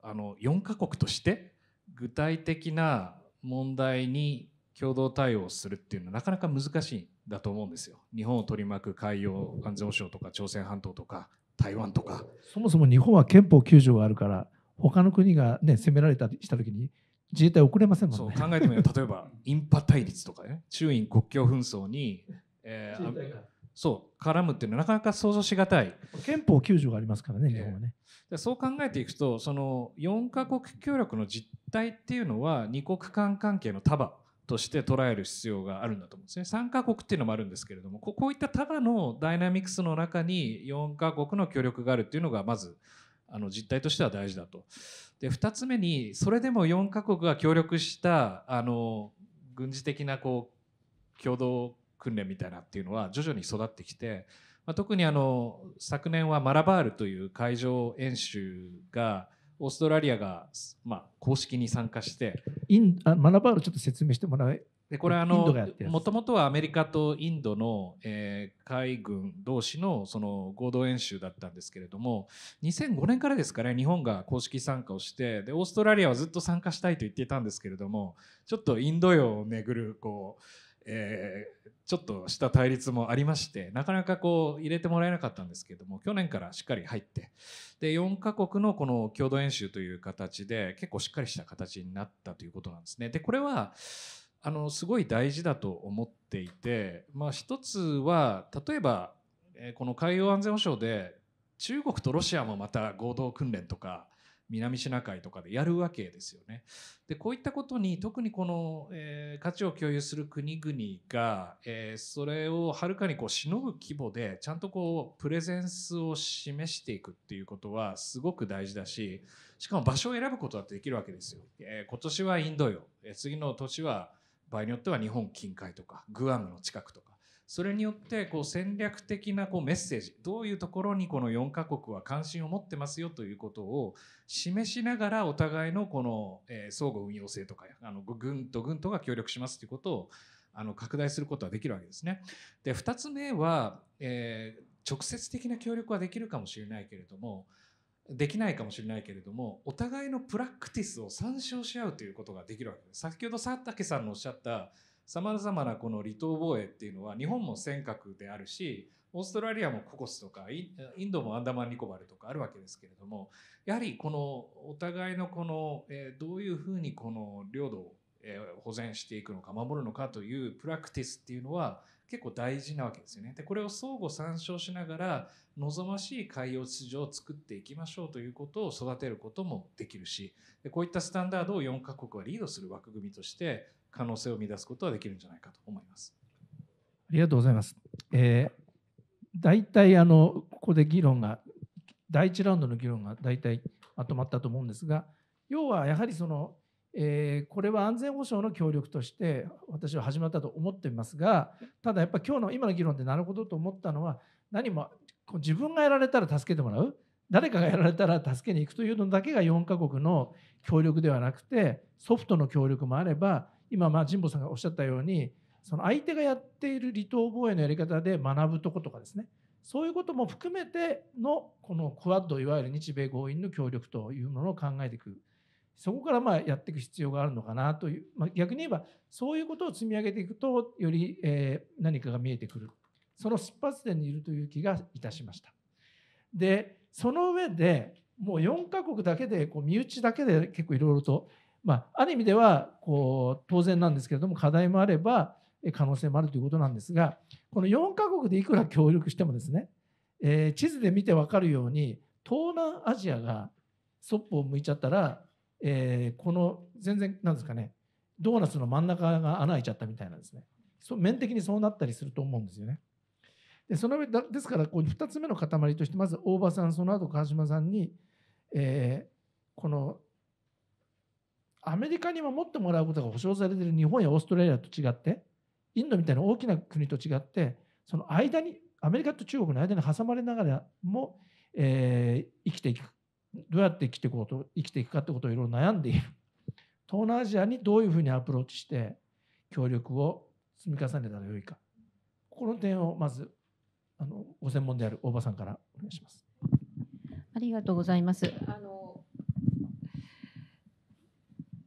あの4カ国として具体的な問題に共同対応するっていうのはなかなか難しいんだと思うんですよ。日本を取り巻く海洋安全保障とか朝鮮半島とか台湾とか。そもそも日本は憲法9条があるから他の国が、ね、攻められたりした時に自衛隊遅れませんもんね。考えてみると例えば インパ対立とかね中印国境紛争に、えー、そう絡むっていうのはなかなか想像しがたい憲法9条がありますからね、日本はね。そう考えていくとその4か国協力の実態っていうのは二国間関係の束として捉える必要があるんだと思うんですね。3か国っていうのもあるんですけれどもこういった束のダイナミクスの中に4カ国の協力があるっていうのがまずあの実態としては大事だと。で2つ目にそれでも4カ国が協力したあの軍事的なこう共同訓練みたいなっていうのは徐々に育ってきて、まあ、特にあの昨年はマラバールという海上演習がオーストラリアが、まあ、公式に参加してインあマナバールちょっと説明してもらえでこれあのもともとはアメリカとインドの、えー、海軍同士のその合同演習だったんですけれども2005年からですかね日本が公式参加をしてでオーストラリアはずっと参加したいと言っていたんですけれどもちょっとインド洋を巡るこう、えー、ちょっとした対立もありましてなかなかこう入れてもらえなかったんですけども去年からしっかり入ってで4カ国のこの共同演習という形で結構しっかりした形になったということなんですね。でこれはあのすごい大事だと思っていて、まあ、一つは例えばこの海洋安全保障で中国とロシアもまた合同訓練とか南シナ海とかでやるわけですよね。でこういったことに特にこの、えー、価値を共有する国々が、えー、それをはるかにこうしのぐ規模でちゃんとこうプレゼンスを示していくっていうことはすごく大事だししかも場所を選ぶことだってできるわけですよ。えー、今年はインド洋、え次の年は場合によっては日本近海とかグアムの近くとか。それによってこう戦略的なこうメッセージどういうところにこの4カ国は関心を持ってますよということを示しながらお互いのこの、相互運用性とかあの軍と軍とが協力しますということをあの拡大することはできるわけですね。で2つ目は、えー、直接的な協力はできるかもしれないけれどもできないかもしれないけれどもお互いのプラクティスを参照し合うということができるわけです。先ほど佐竹さんのおっしゃったさまざまなこの離島防衛っていうのは日本も尖閣であるしオーストラリアもココスとかインドもアンダマンニコバルとかあるわけですけれどもやはりこのお互いのこの、えどういうふうにこの領土を保全していくのか守るのかというプラクティスっていうのは結構大事なわけですよね。でこれを相互参照しながら望ましい海洋秩序を作っていきましょうということを育てることもできるしでこういったスタンダードを4カ国はリードする枠組みとして可能性を見出すことはできるんじゃないかと思います。ありがとうございます。えー、大体あのここで議論が第1ラウンドの議論が大体まとまったと思うんですが要はやはりその、えー、これは安全保障の協力として私は始まったと思っていますがただやっぱ今日の今の議論でなるほどと思ったのは何も自分がやられたら助けてもらう誰かがやられたら助けに行くというのだけが4カ国の協力ではなくてソフトの協力もあれば今まあ神保さんがおっしゃったようにその相手がやっている離島防衛のやり方で学ぶとことかですねそういうことも含めてのこのクアッドいわゆる日米合意の協力というものを考えていくそこからまあやっていく必要があるのかなという、まあ、逆に言えばそういうことを積み上げていくとより、え何かが見えてくるその出発点にいるという気がいたしました。でその上でもう4カ国だけでこう身内だけで結構いろいろとまあ、ある意味ではこう当然なんですけれども課題もあれば可能性もあるということなんですがこの4カ国でいくら協力してもですね、えー、地図で見て分かるように東南アジアがそっぽを向いちゃったら、えー、この全然なんですかねドーナツの真ん中が穴開いちゃったみたいなんですねそ面的にそうなったりすると思うんですよね。でその上だですからこう2つ目の塊としてまず大場さんその後川島さんに、えー、このアメリカに守ってもらうことが保障されている日本やオーストラリアと違ってインドみたいな大きな国と違ってその間にアメリカと中国の間に挟まれながらも、えー、生きていくどうやって生きていこうと生きていくかってことをいろいろ悩んでいる東南アジアにどういうふうにアプローチして協力を積み重ねたらよいかこの点をまずあのご専門である大場さんからお願いします。ありがとうございます。あの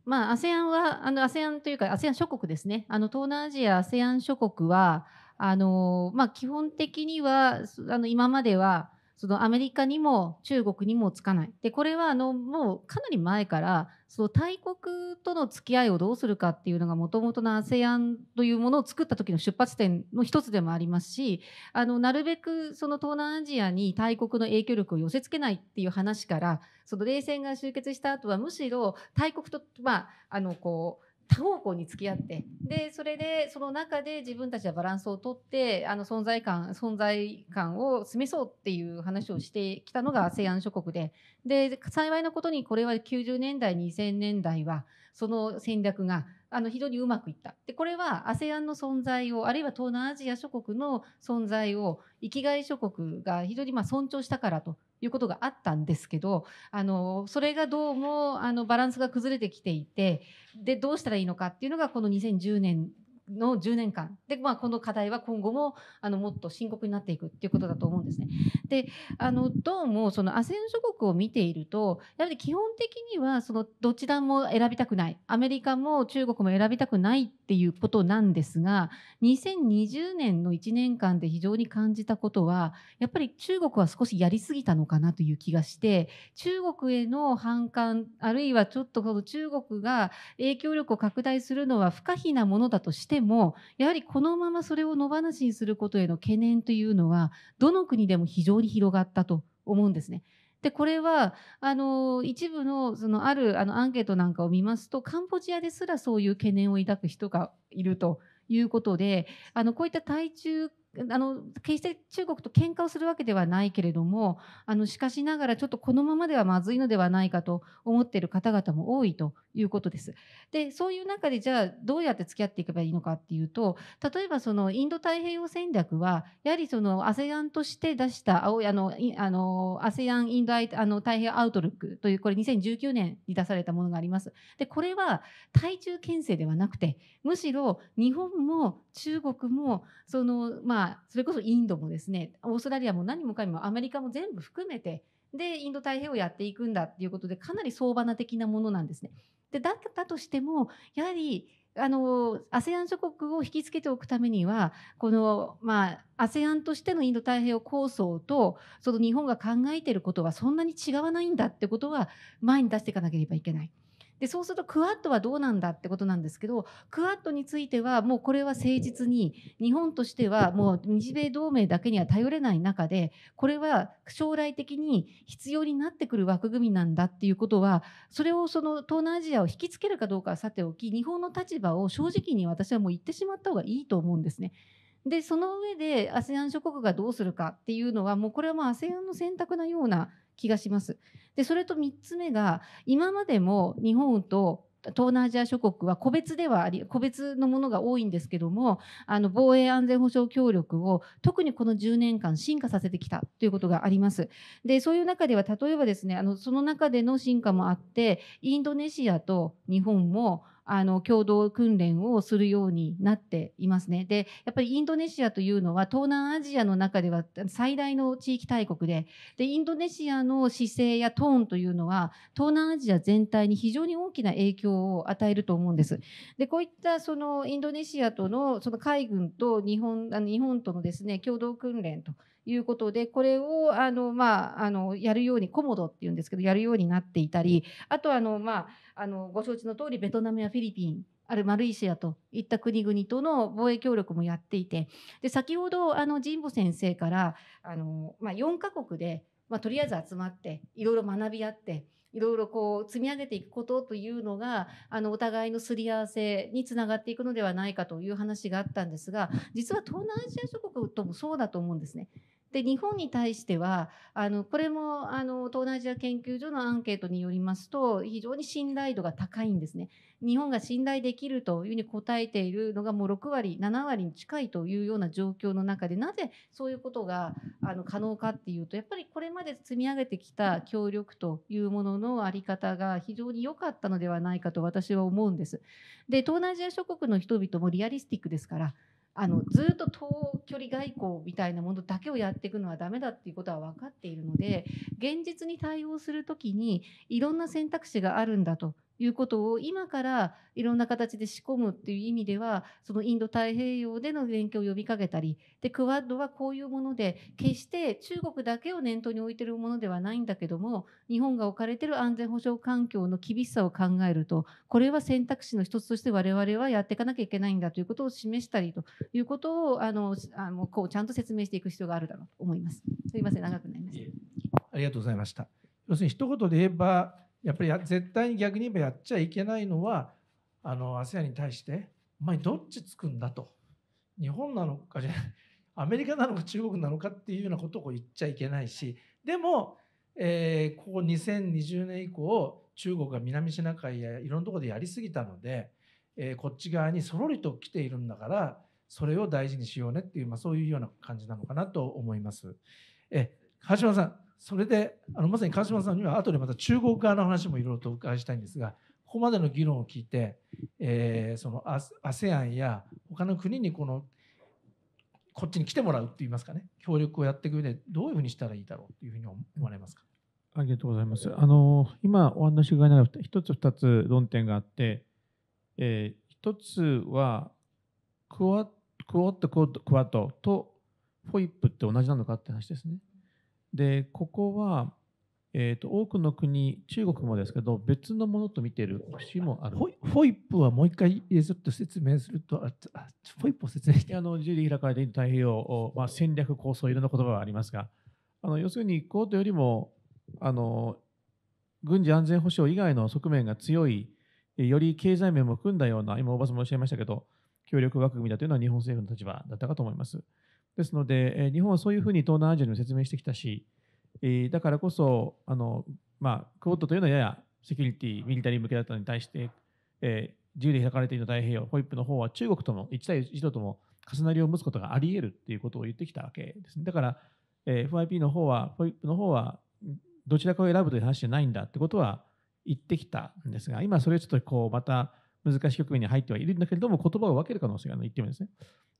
まあ、ASEAN は、あの、ASEAN というか、ASEAN 諸国ですね。あの、東南アジア、ASEAN 諸国は、あの、まあ、基本的には、あの、今までは、そのアメリカにも中国にもつかない。で、これはあのもうかなり前から、その大国との付き合いをどうするかっていうのがもともとの ASEAN というものを作った時の出発点の一つでもありますし、あの、なるべくその東南アジアに大国の影響力を寄せ付けないっていう話から、その冷戦が終結した後はむしろ大国と、まあ、あの、こう、多方向に付き合ってでそれでその中で自分たちはバランスをとってあの存在感存在感を示そうっていう話をしてきたのが ASEAN 諸国でで幸いなことにこれは90年代2000年代はその戦略があの非常にうまくいった。でこれは ASEAN の存在をあるいは東南アジア諸国の存在を生きがい諸国が非常にまあ尊重したからということがあったんですけどあのそれがどうもあのバランスが崩れてきていてでどうしたらいいのかっていうのがこの2010年の10年間で、まあ、この課題は今後もあのもっと深刻になっていくっていうことだと思うんですね。であのどうもその ASEAN 諸国を見ているとやはり基本的にはそのどちらも選びたくないアメリカも中国も選びたくないっていうことなんですが2020年の1年間で非常に感じたことはやっぱり中国は少しやりすぎたのかなという気がして中国への反感あるいはちょっとこの中国が影響力を拡大するのは不可避なものだとしてでもやはりこのままそれを野放しにすることへの懸念というのはどの国でも非常に広がったと思うんですね。でこれはあの一部のそのあるあのアンケートなんかを見ますとカンボジアですらそういう懸念を抱く人がいるということであのこういった対中あの決して中国と喧嘩をするわけではないけれどもあのしかしながらちょっとこのままではまずいのではないかと思っている方々も多いということです。でそういう中でじゃあどうやって付き合っていけばいいのかっていうと例えばそのインド太平洋戦略はやはりその ASEAN として出したあのあの ASEAN インドアイあの太平洋アウトルックというこれ2019年に出されたものがあります。でこれは対中牽制ではなくてむしろ日本も中国もそのまあそれこそインドもですね、オーストラリアも何もかにもアメリカも全部含めて、で、インド太平洋をやっていくんだっていうことで、かなり相場な的なものなんですね。で、だったとしても、やはり、あの、ASEAN 諸国を引きつけておくためには、この、ま ASEAN としてのインド太平洋構想と、その日本が考えていることはそんなに違わないんだってことは、前に出していかなければいけない。でそうするとクアッドはどうなんだってことなんですけどクアッドについてはもうこれは誠実に日本としてはもう日米同盟だけには頼れない中でこれは将来的に必要になってくる枠組みなんだっていうことはそれをその東南アジアを引きつけるかどうかはさておき日本の立場を正直に私はもう言ってしまった方がいいと思うんですね。でその上で ASEAN 諸国がどうするかっていうのはもうこれはもう ASEAN の選択なような気がします。でそれと3つ目が今までも日本と東南アジア諸国は個別ではあり個別のものが多いんですけどもあの防衛安全保障協力を特にこの10年間進化させてきたということがありますでそういう中では例えばですねあのその中での進化もあってインドネシアと日本もあの共同訓練をするようになっていますね。でやっぱりインドネシアというのは東南アジアの中では最大の地域大国ででインドネシアの姿勢やトーンというのは東南アジア全体に非常に大きな影響を与えると思うんです。でこういったそのインドネシアとのその海軍と日本あの日本とのですね共同訓練ということでこれをあの、まあ、あのやるようにコモドっていうんですけどやるようになっていたりあとあの、まあ、あのご承知の通りベトナムやフィリピンあるマルイシアといった国々との防衛協力もやっていてで先ほどあの神保先生からあの、まあ、4カ国で、まあ、とりあえず集まっていろいろ学び合っていろいろこう積み上げていくことというのがあのお互いのすり合わせにつながっていくのではないかという話があったんですが実は東南アジア諸国ともそうだと思うんですね。で日本に対してはあのこれもあの東南アジア研究所のアンケートによりますと非常に信頼度が高いんですね。日本が信頼できるというふうに答えているのがもう6割7割に近いというような状況の中でなぜそういうことがあの可能かっていうとやっぱりこれまで積み上げてきた協力というものの在り方が非常に良かったのではないかと私は思うんです。で東南アジア諸国の人々もリアリスティックですからあのずっと遠距離外交みたいなものだけをやっていくのはダメだっていうことは分かっているので現実に対応する時にいろんな選択肢があるんだということを今からいろんな形で仕込むっていう意味ではそのインド太平洋での連携を呼びかけたりでクワッドはこういうもので決して中国だけを念頭に置いているものではないんだけども日本が置かれている安全保障環境の厳しさを考えるとこれは選択肢の一つとして我々はやっていかなきゃいけないんだということを示したりということをあのあのこうちゃんと説明していく必要があるだろうと思います。すいません長くなりましたありがとうございました。要するに一言で言えばやっぱり絶対に逆に言えばやっちゃいけないのはあの ASEAN に対してお前どっちつくんだと日本なのかじゃないアメリカなのか中国なのかっていうようなことを言っちゃいけないしでも、えー、ここ2020年以降中国が南シナ海やいろんなところでやりすぎたので、えー、こっち側にそろりと来ているんだからそれを大事にしようねっていう、まあ、そういうような感じなのかなと思います。え橋本さんそれであのまさに川島さんには後でまた中国側の話もいろいろとお伺いしたいんですがここまでの議論を聞いて、えー、その ASEAN や他の国にこのこっちに来てもらうっていいますかね協力をやっていく上でどういうふうにしたらいいだろうというふうに思われますかありがとうございます。あの今お話伺いながら1つ2つ論点があって、えー、1つはクワクワットクワットと f イップって同じなのかって話ですね。でここは、えーと、多くの国中国もですけど別のものと見ている節もあるフォイップはもう一回ちょっと説明するとあフォイップを説明してあの自由で開かれている太平洋、まあ、戦略構想いろんな言葉がありますがあの要するにというよりもあの軍事安全保障以外の側面が強いより経済面も含んだような今おばさんもおっしゃいましたけど協力枠組みだというのは日本政府の立場だったかと思います。ですので、日本はそういうふうに東南アジアにも説明してきたし、だからこそ、あのまあ、クオッドというのはややセキュリティ、ミリタリー向けだったのに対して、えー、自由で開かれている太平洋、ホイップの方は中国とも一対一度とも重なりを持つことがあり得るということを言ってきたわけですね。だから、えー、FIP の方は、ホイップの方は、どちらかを選ぶという話じゃないんだってことは言ってきたんですが、今それをちょっとこう、また、難しい局面に入ってはいるんだけれども、言葉を分ける可能性が1点目ですね。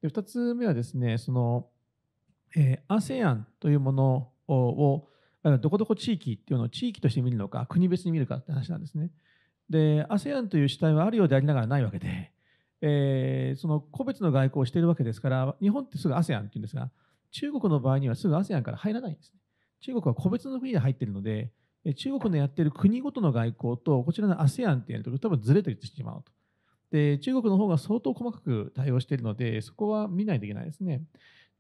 で2つ目はですね、その、えー、ASEAN というものを、どこどこ地域っていうのを地域として見るのか、国別に見るかって話なんですね。で、ASEAN という主体はあるようでありながらないわけで、えー、その個別の外交をしているわけですから、日本ってすぐ ASEAN っていうんですが、中国の場合にはすぐ ASEAN から入らないんですね。中国は個別の国で入っているので、中国のやっている国ごとの外交と、こちらの ASEAN というと、多分ずれていってしまうと。で、中国の方が相当細かく対応しているので、そこは見ないといけないですね。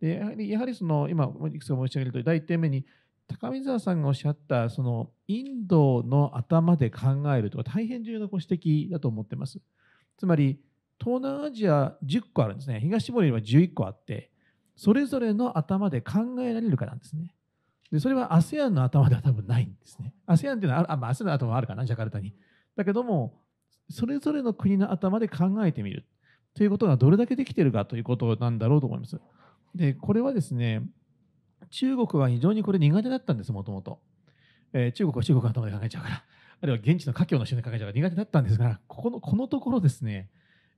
で、やはり、やはりその、今、いくつか申し上げると、第1点目に、高見沢さんがおっしゃった、その、インドの頭で考えるとか、大変重要なご指摘だと思ってます。つまり、東南アジア10個あるんですね。東森は11個あって、それぞれの頭で考えられるかなんですね。でそれは ASEAN の頭では多分ないんですね。ASEAN っていうのはあ、まあ、ASEAN の頭はあるかな、ジャカルタに。だけども、それぞれの国の頭で考えてみるということがどれだけできてるかということなんだろうと思います。で、これはですね、中国は非常にこれ苦手だったんです、もともと。え中国は中国の頭で考えちゃうから、あるいは現地の華僑の人で考えちゃうから苦手だったんですが、ここのこのところですね、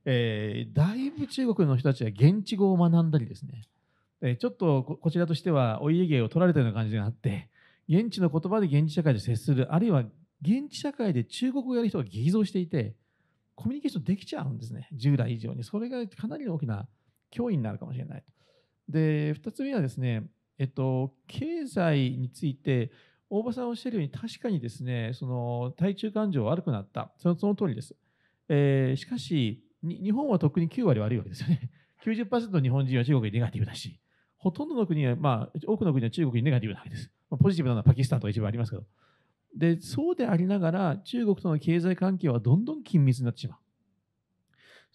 えー、だいぶ中国の人たちは現地語を学んだりですね、えちょっとこちらとしてはお家芸を取られたような感じがあって現地の言葉で現地社会と接するあるいは現地社会で中国語をやる人が激増していてコミュニケーションできちゃうんですね従来以上にそれがかなり大きな脅威になるかもしれないとで2つ目はですねえっと経済について大場さんおっしゃるように確かにですねその対中感情悪くなったそのその通りです、えー、しかし日本はとっくに9割悪いわけですよね90%の日本人は中国にネガティブだしほとんどの国は、まあ、多くの国は中国にネガティブなわけです。まポジティブなのはパキスタンとか一部ありますけど。で、そうでありながら、中国との経済関係はどんどん緊密になってしま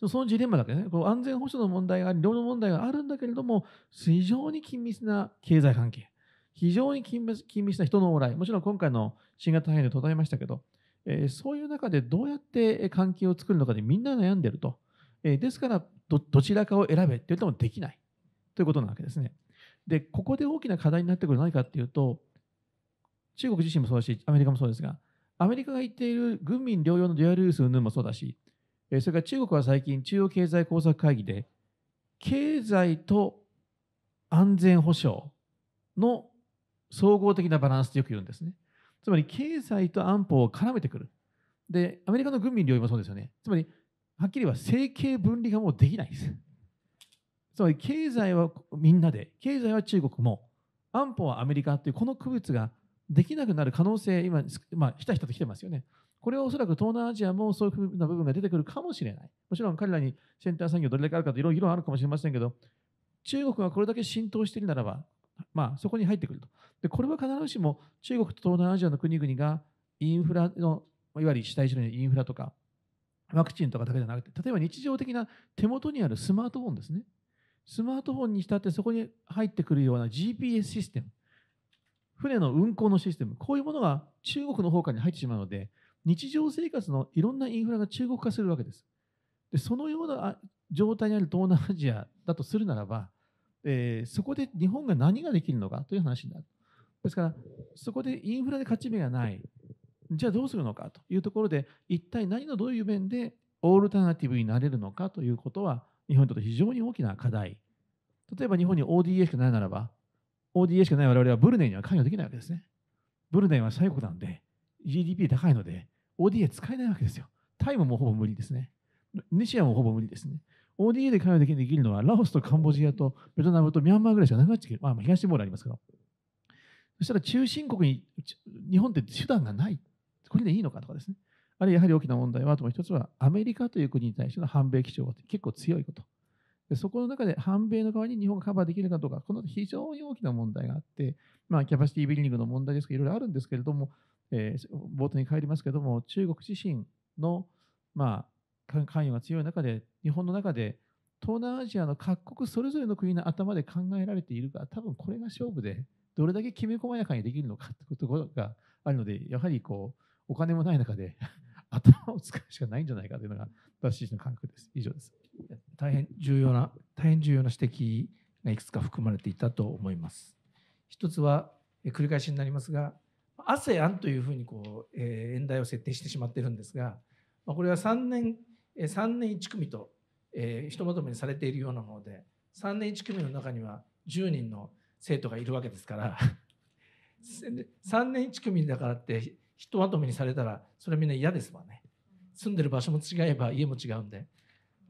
う。そのジレンマだけね、こう安全保障の問題があり、労働問題があるんだけれども、非常に緊密な経済関係、非常に緊密緊密な人の往来、もちろん今回の新型肺炎で途絶えましたけど、えー、そういう中でどうやって関係を作るのかでみんな悩んでると。えー、ですからど、どちらかを選べって言ってもできない。ということなわけですね。で、ここで大きな課題になってくるのは何かっていうと、中国自身もそうだし、アメリカもそうですが、アメリカが言っている軍民両用のデュアルユース云々もそうだし、それから中国は最近、中央経済工作会議で、経済と安全保障の総合的なバランスってよく言うんですね。つまり、経済と安保を絡めてくる。で、アメリカの軍民両用もそうですよね。つまり、はっきり言えば、政経分離がもうできないです。つまり経済はみんなで、経済は中国も、安保はアメリカというこの区別ができなくなる可能性、今、まあ、ひたひたと来てますよね。これはおそらく東南アジアもそういうふうな部分が出てくるかもしれない。もちろん彼らにセンター産業どれだけあるかといろいろ議論あるかもしれませんけど、中国がこれだけ浸透しているならば、まあ、そこに入ってくると。で、これは必ずしも中国と東南アジアの国々がインフラの、いわゆる主体主義のインフラとか、ワクチンとかだけじゃなくて、例えば日常的な手元にあるスマートフォンですね。スマートフォンにしたってそこに入ってくるような GPS システム、船の運航のシステム、こういうものが中国の方からに入ってしまうので、日常生活のいろんなインフラが中国化するわけです。でそのような状態にある東南アジアだとするならば、えー、そこで日本が何ができるのかという話になる。ですから、そこでインフラで勝ち目がない、じゃあどうするのかというところで、一体何のどういう面でオールタナティブになれるのかということは、日本にとって非常に大きな課題。例えば日本に ODA しかないならば、ODA しかない我々はブルネイには関与できないわけですね。ブルネイは最国なんで、GDP 高いので、ODA 使えないわけですよ。タイムもうほぼ無理ですね。ネシアもほぼ無理ですね。ODA で関与できるのは、ラオスとカンボジアとベトナムとミャンマーぐらいしかなくなってきて、まあ、東ティモールありますけど。そしたら中心国に、日本って手段がない。これでいいのかとかですね。あるいはやはり大きな問題は、あともう一つは、アメリカという国に対しての反米基調が結構強いこと。そこの中で反米の側に日本がカバーできるかどうか、この非常に大きな問題があって、まあ、キャパシティビリニングの問題ですけど、いろいろあるんですけれども、えー、冒頭に帰りますけれども、中国自身の、まあ、関与が強い中で、日本の中で、東南アジアの各国それぞれの国の頭で考えられているが、多分これが勝負で、どれだけきめ細やかにできるのかということがあるので、やはりこう、お金もない中で頭を使うしかないんじゃないかというのが私の感覚です。以上です。大変重要な、大変重要な指摘がいくつか含まれていたと思います。一つは、繰り返しになりますが、a s e a というふうにこう、え演題を設定してしまっているんですが、まあ、これは3年、3年1組と、えー、ひとまとめにされているようなもので、3年1組の中には10人の生徒がいるわけですから、3 年1組だからってひとまとめにされたらそれみんな嫌ですわね住んでる場所も違えば家も違うんで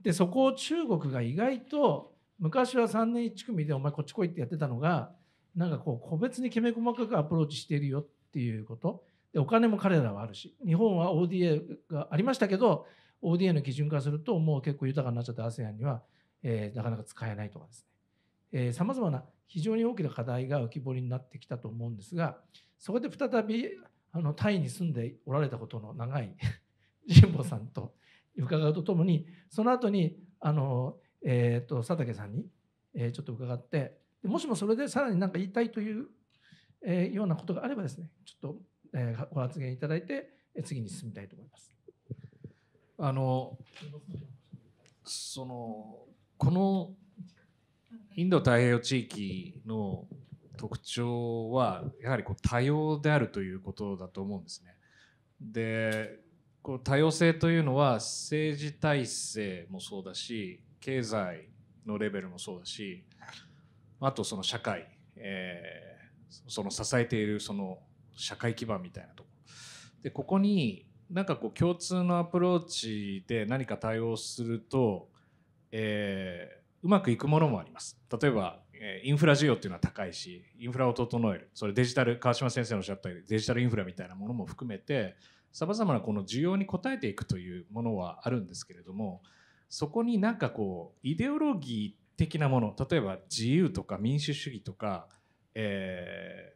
でそこを中国が意外と昔は3年1組でお前こっち来いってやってたのがなんかこう個別にきめ細かくアプローチしているよっていうことでお金も彼らはあるし日本は ODA がありましたけど ODA の基準化するともう結構豊かになっちゃった ASEAN には、えー、なかなか使えないとかですねさまざまな非常に大きな課題が浮き彫りになってきたと思うんですがそこで再びあのタイに住んでおられたことの長い神 保さんと伺うとともにその後にあのえっ、ー、と佐竹さんに、えー、ちょっと伺ってもしもそれでさらに何か言いたいという、えー、ようなことがあればですねちょっと、えー、ご発言いただいて次に進みたいと思います。あのそのこのインド太平洋地域の特徴はやはりこう多様であるということだと思うんですね。でこう多様性というのは政治体制もそうだし経済のレベルもそうだしあとその社会、えー、その支えているその社会基盤みたいなところでここになんかこう共通のアプローチで何か対応すると、えー、うまくいくものもあります例えばインフラ需要っていうのは高いしインフラを整えるそれデジタル川島先生のおっしゃったようにデジタルインフラみたいなものも含めてさまざまなこの需要に応えていくというものはあるんですけれどもそこになんかこうイデオロギー的なもの例えば自由とか民主主義とか、えー、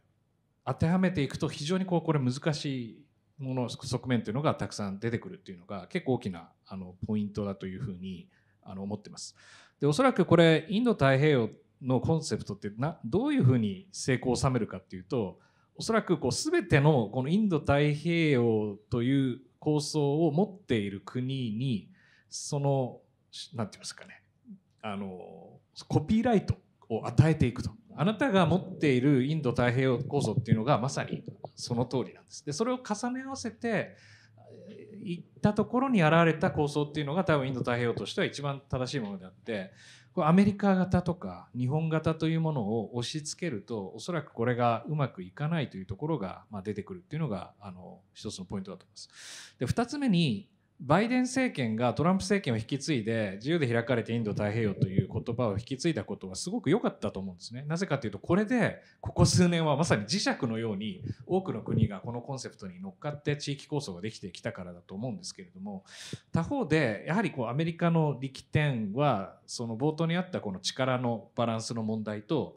当てはめていくと非常にこうこれ難しいもの側面というのがたくさん出てくるっていうのが結構大きなあのポイントだというふうにあの思ってます。でおそらくこれインド太平洋のコンセプトってなどういうふうに成功を収めるかっていうとおそらくこう全てのこのインド太平洋という構想を持っている国にその何て言いますかねあのコピーライトを与えていくとあなたが持っているインド太平洋構想っていうのがまさにその通りなんです。でそれを重ね合わせていったところに現れた構想っていうのが多分インド太平洋としては一番正しいものであってアメリカ型とか日本型というものを押し付けるとおそらくこれがうまくいかないというところが、まあ、出てくるっていうのがあの一つのポイントだと思います。で2つ目にバイデン政権がトランプ政権を引き継いで自由で開かれてインド太平洋という言葉を引き継いだことはすごく良かったと思うんですね。なぜかというとこれでここ数年はまさに磁石のように多くの国がこのコンセプトに乗っかって地域構想ができてきたからだと思うんですけれども他方でやはりこうアメリカの力点はその冒頭にあったこの力のバランスの問題と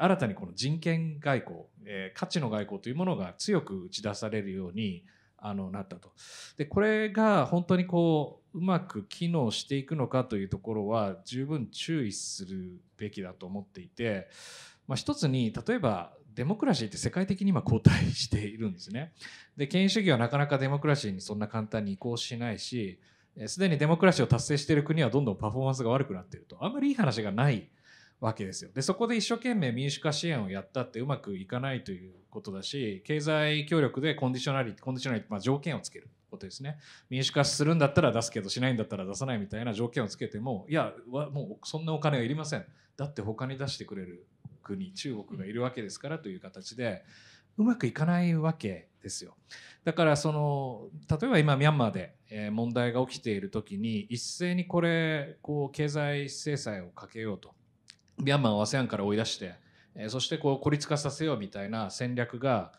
新たにこの人権外交、え価値の外交というものが強く打ち出されるようにあのなったと。でこれが本当にこううまく機能していくのかというところは十分注意するべきだと思っていて、まあ、一つに例えばデモクラシーって世界的に今後退しているんですね。で権威主義はなかなかデモクラシーにそんな簡単に移行しないしすでにデモクラシーを達成している国はどんどんパフォーマンスが悪くなっているとあんまりいい話がないわけですよ。でそこで一生懸命民主化支援をやったってうまくいかないということだし経済協力でコンディショナリティコンディショナリティ、まあ、条件をつけることですね民主化するんだったら出すけどしないんだったら出さないみたいな条件をつけてもいやもうそんなお金はいりませんだって他に出してくれる国中国がいるわけですからという形でうまくいかないわけですよだからその例えば今ミャンマーで問題が起きている時に一斉にこれこう経済制裁をかけようとミャンマーを ASEAN から追い出してそしてこう孤立化させようみたいな戦略が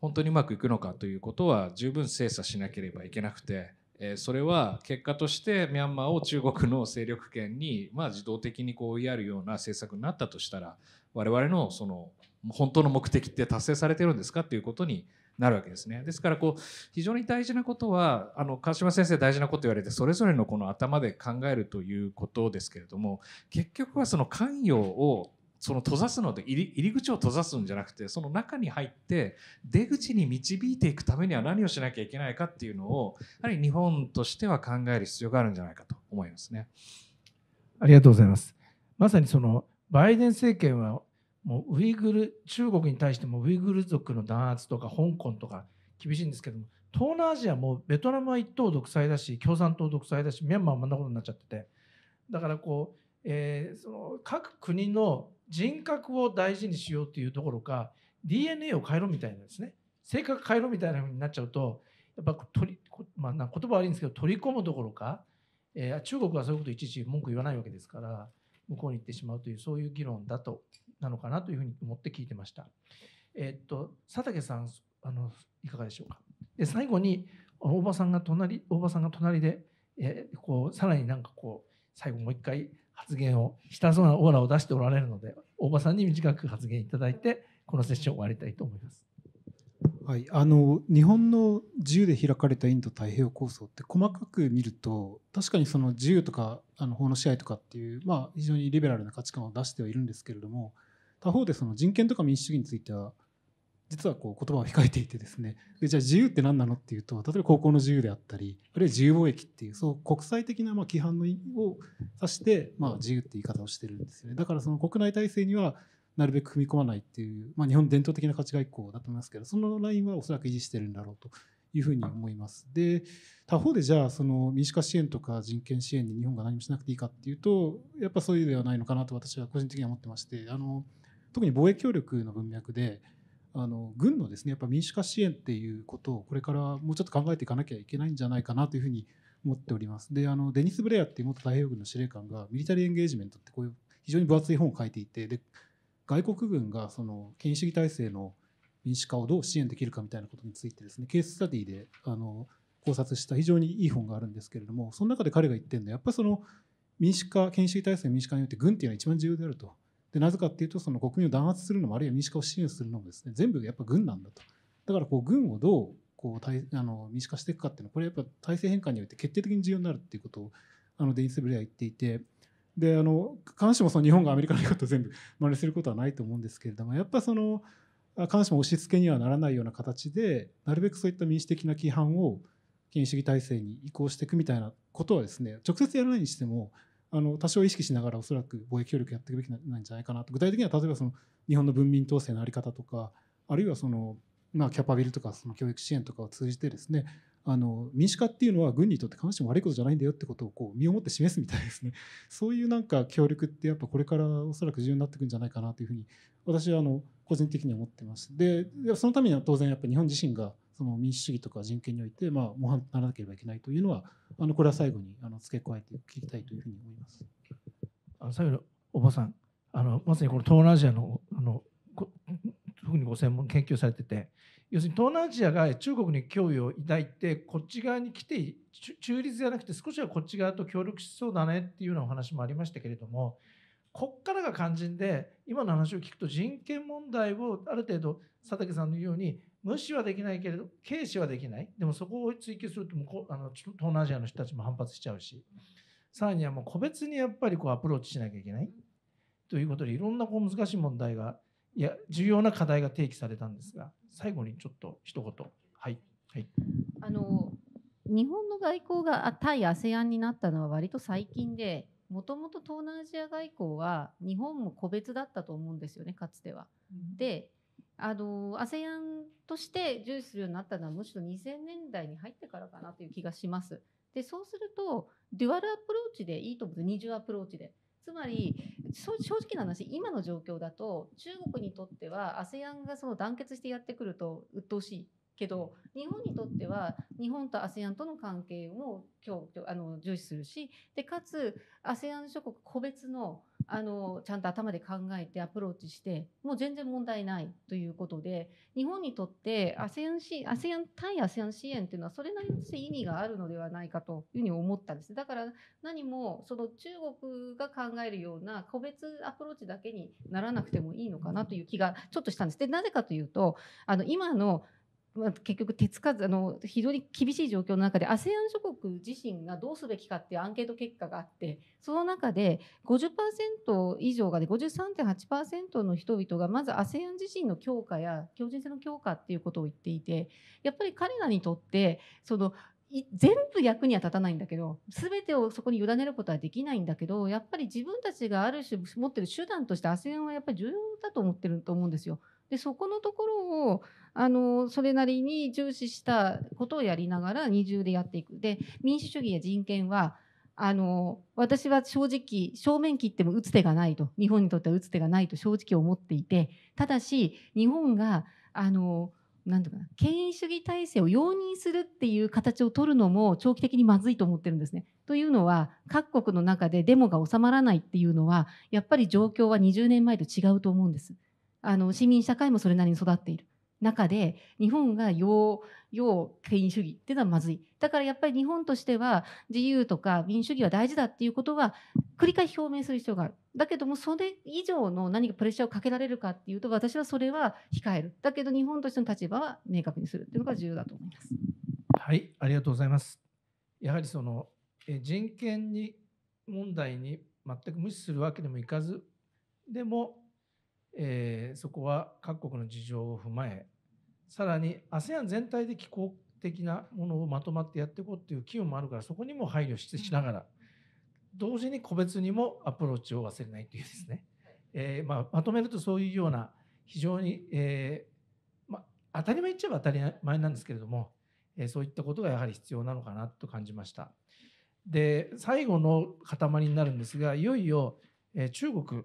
本当にうまくいくのかということは十分精査しなければいけなくて、えー、それは結果としてミャンマーを中国の勢力圏に、まあ、自動的にこうやるような政策になったとしたら我々のその本当の目的って達成されてるんですかということになるわけですね。ですからこう非常に大事なことはあの川島先生大事なこと言われてそれぞれのこの頭で考えるということですけれども結局はその関与をその閉ざすので入り入り口を閉ざすんじゃなくてその中に入って出口に導いていくためには何をしなきゃいけないかっていうのをやはり日本としては考える必要があるんじゃないかと思いますね。ありがとうございます。まさにそのバイデン政権はもうウイグル中国に対してもウイグル族の弾圧とか香港とか厳しいんですけども東南アジアもベトナムは一党独裁だし共産党独裁だしミャンマーもあんなことになっちゃっててだからこう、えー、その各国の人格を大事にしようというどころか DNA を変えろみたいなですね性格変えろみたいなふうになっちゃうとやっぱ取り、まあ、言葉悪いんですけど取り込むどころか、えー、中国はそういうこといちいち文句言わないわけですから向こうに行ってしまうというそういう議論だとなのかなというふうに思って聞いてました。えー、っと佐竹さんあのいかがでしょうか。で最後に大場さんが隣大場さんが隣で、えー、こうさらになんかこう最後もう一回発言をしたそうなオーラを出しておられるので大場さんに短く発言いただいてこのセッションを終わりたいと思います。はい、あの日本の自由で開かれたインド太平洋構想って細かく見ると確かにその自由とかあの法の支配とかっていう、まあ、非常にリベラルな価値観を出してはいるんですけれども他方でその人権とか民主主義については実はこう言葉を控えていてですねでじゃあ自由って何なのっていうと例えば高校の自由であったりあるいは自由貿易っていうそう国際的なまあ規範のを指して、まあ、自由って言い方をしてるんですよねだからその国内体制にはなるべく踏み込まないっていう、まあ、日本伝統的な価値外交だと思いますけどそのラインはおそらく維持してるんだろうというふうに思います。で他方でじゃあその民主化支援とか人権支援に日本が何もしなくていいかっていうとやっぱそういうではないのかなと私は個人的には思ってましてあの特に貿易協力の文脈であの軍のですねやっぱ民主化支援っていうことをこれからもうちょっと考えていかなきゃいけないんじゃないかなというふうに思っております。であのデニス・ブレアっていう元太平洋軍の司令官がミリタリーエンゲージメントってこういう非常に分厚い本を書いていてで外国軍がその権威主義体制の民主化をどう支援できるかみたいなことについてですねケーススタディであの考察した非常にいい本があるんですけれどもその中で彼が言ってるのはやっぱりその民主化権威主義体制の民主化によって軍っていうのは一番重要であるとでなぜかっていうとその国民を弾圧するのもあるいは民主化を支援するのもですね全部やっぱ軍なんだとだからこう軍をどうこうあの民主化していくかっていうのはこれやっぱ体制変換において決定的に重要になるっていうことをあのデニス・ブレア言っていてであの必ずしもその日本がアメリカの言うことを全部真似することはないと思うんですけれどもやっぱその必ずしも押し付けにはならないような形でなるべくそういった民主的な規範を権威主義体制に移行していくみたいなことはですね直接やらないにしてもあの多少意識しながらおそらく貿易協力やっていくべきなんじゃないかなと具体的には例えばその日本の文民統制の在り方とかあるいはその、まあ、キャパビルとかその教育支援とかを通じてですねあの民主化っていうのは軍にとって必ずしも悪いことじゃないんだよってことをこう身をもって示すみたいですね そういうなんか協力ってやっぱこれからおそらく重要になってくんじゃないかなというふうに私はあの個人的には思ってますでそのためには当然やっぱ日本自身がその民主主義とか人権において、まあ、模範とならなければいけないというのは、あのこれは最後にあの付け加えて聞きたいというふうに思います。あの最後のおばさんあのまさにこの東南アジアのあの特にご専門研究されてて要するに東南アジアが中国に脅威を抱いてこっち側に来て中立じゃなくて少しはこっち側と協力しそうだねっていうようなお話もありましたけれどもこっからが肝心で今の話を聞くと人権問題をある程度佐竹さんのように無視はできないけれど軽視はできないでもそこを追求するとうあの東南アジアの人たちも反発しちゃうしさらにはもう個別にやっぱりこうアプローチしなきゃいけないということでいろんなこう難しい問題がいや重要な課題が提起されたんですが最後にちょっと一言はい。はい、あの日本の外交が対 ASEAN になったのは割と最近でもともと東南アジア外交は日本も個別だったと思うんですよねかつては。であの ASEAN として重視するようになったのはむしろ2000年代に入ってからかなという気がします。でそうするとデュアルアプローチでいいと思うんです二重アプローチで。つまり正直な話今の状況だと中国にとっては ASEAN がその団結してやってくると鬱陶しいけど日本にとっては日本と ASEAN との関係も今日あの重視するしでかつ ASEAN 諸国個別のあの、ちゃんと頭で考えてアプローチして、もう全然問題ないということで、日本にとってアセ e a n 支援、a s e a 対アセ e a 支援っていうのはそれなりに意味があるのではないかというふうに思ったんです。だから何も、その中国が考えるような個別アプローチだけにならなくてもいいのかなという気がちょっとしたんです。で、なぜかというと、あの、今の結局手つかずあの非常に厳しい状況の中で ASEAN 諸国自身がどうすべきかっていうアンケート結果があってその中で50%以上がで、53.8%の人々がまず ASEAN 自身の強化や強靭性の強化っていうことを言っていてやっぱり彼らにとってその全部役には立たないんだけど全てをそこに委ねることはできないんだけどやっぱり自分たちがある種持ってる手段として ASEAN はやっぱり重要だと思ってると思うんですよ。でそこのところをあのそれなりに重視したことをやりながら二重でやっていくで民主主義や人権はあの私は正直正面切っても打つ手がないと日本にとっては打つ手がないと正直思っていてただし日本があのなんとか権威主義体制を容認するっていう形を取るのも長期的にまずいと思ってるんですね。というのは各国の中でデモが収まらないっていうのはやっぱり状況は20年前と違うと思うんです。あの市民社会もそれなりに育っている中で日本が要要権威主義っていうのはまずいだからやっぱり日本としては自由とか民主主義は大事だっていうことは繰り返し表明する必要があるだけどもそれ以上の何かプレッシャーをかけられるかっていうと私はそれは控えるだけど日本としての立場は明確にするっていうのが重要だと思います。はいありがとうございますやはりその人権に問題に全く無視するわけにもいかずでもえー、そこは各国の事情を踏まえさらに ASEAN 全体で気候的なものをまとまってやっていこうという機運もあるからそこにも配慮してしながら、同時に個別にもアプローチを忘れないというですね、えー、まあ、まとめるとそういうような非常に、えー、まあ、当たり前っちゃ当たり前なんですけれども、えそういったことがやはり必要なのかなと感じました。で最後の塊になるんですがいよいよ、え中国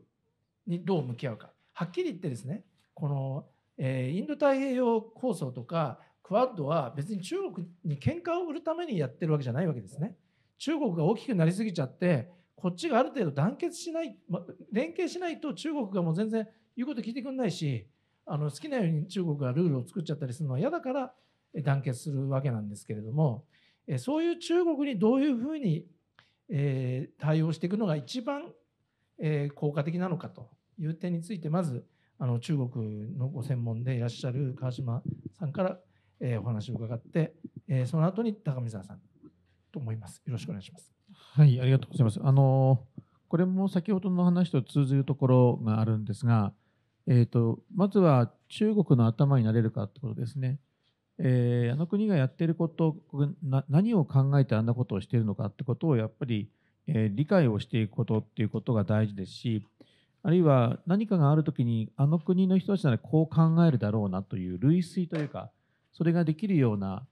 にどう向き合うかはっきり言ってですねこの、えー、インド太平洋構想とかクアッドは別に中国に喧嘩を売るためにやってるわけじゃないわけですね。中国が大きくなりすぎちゃってこっちがある程度団結しない、ま、連携しないと中国がもう全然言うこと聞いてくれないしあの好きなように中国がルールを作っちゃったりするのは嫌だから団結するわけなんですけれどもそういう中国にどういうふうに対応していくのが一番効果的なのかという点についてまずあの中国のご専門でいらっしゃる川島さんから、えー、お話を伺って、えー、その後に高見沢さんと思います。よろしくお願いします。はい、ありがとうございます。あのこれも先ほどの話と通ずるところがあるんですが、えーと、まずは中国の頭になれるかってことですね。えー、あの国がやっていること何を考えてあんなことをしているのかってことをやっぱり、えー、理解をしていくことっていうことが大事ですし、あるいは何かがあるときにあの国の人たちならこう考えるだろうなという類推というかそれができるような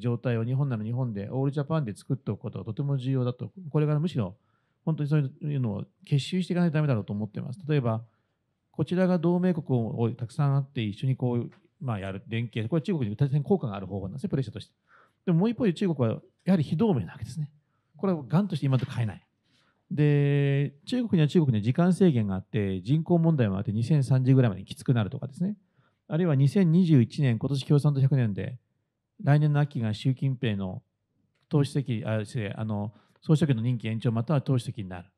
状態を日本なら日本でオールジャパンで作っておくことがとても重要だとこれからむしろ本当にそういうのを結集していかないとダメだろうと思ってます。例えばこちらが同盟国をたくさんあって一緒にこう、まあ、やる連携これは中国に大変効果がある方法なんですねプレッシャーとして。でももう一方で中国はやはり非同盟なわけですね。これはがんとして今と変えない。で中国には中国に時間制限があって人口問題もあって2030ぐらいまできつくなるとかですねあるいは2021年今年共産党100年で来年の秋が習近平の党主席ああの総書記の任期延長または党主席になる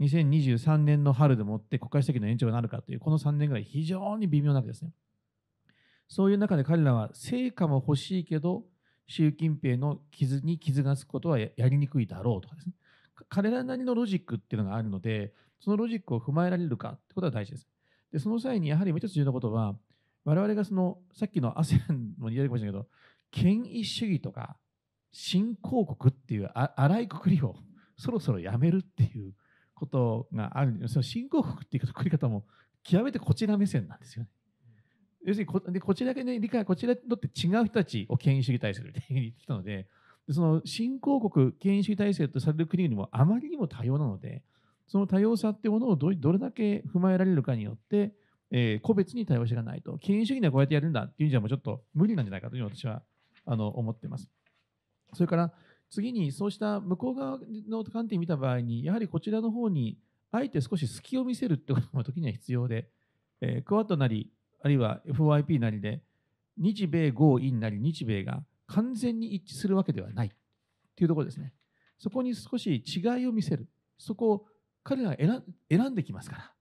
2023年の春でもって国家主席の延長になるかというこの3年ぐらい非常に微妙なわけですねそういう中で彼らは成果も欲しいけど習近平の傷に傷がつくことはやりにくいだろうとかですね彼らなりのロジックっていうのがあるので、そのロジックを踏まえられるかってことが大事です。で、その際にやはりもう一つ重要なことは、我々がその、さっきの ASEAN も言われかしたけど、権威主義とか、新興国っていう荒いくくりをそろそろやめるっていうことがあるんですよ。新興国っていうくくり方も極めてこちら目線なんですよね。要するにこでこちらだけね理解こちらにとって違う人たちを権威主義対するっていうふうに言ってたのでその新興国、権威主義体制とされる国りもあまりにも多様なので、その多様さってものをどれだけ踏まえられるかによって、えー、個別に対応していかないと、権威主義にはこうやってやるんだっていうんじゃもうちょっと無理なんじゃないかという私はあの思っています。それから次にそうした向こう側の観点を見た場合に、やはりこちらの方にあえて少し隙を見せるってことも時には必要で、えー、クワッドなり、あるいは FYP なりで、日米豪印なり、日米が完全に一致するわけではないっていうところですね。そこに少し違いを見せる。そこを彼らが選んできますから。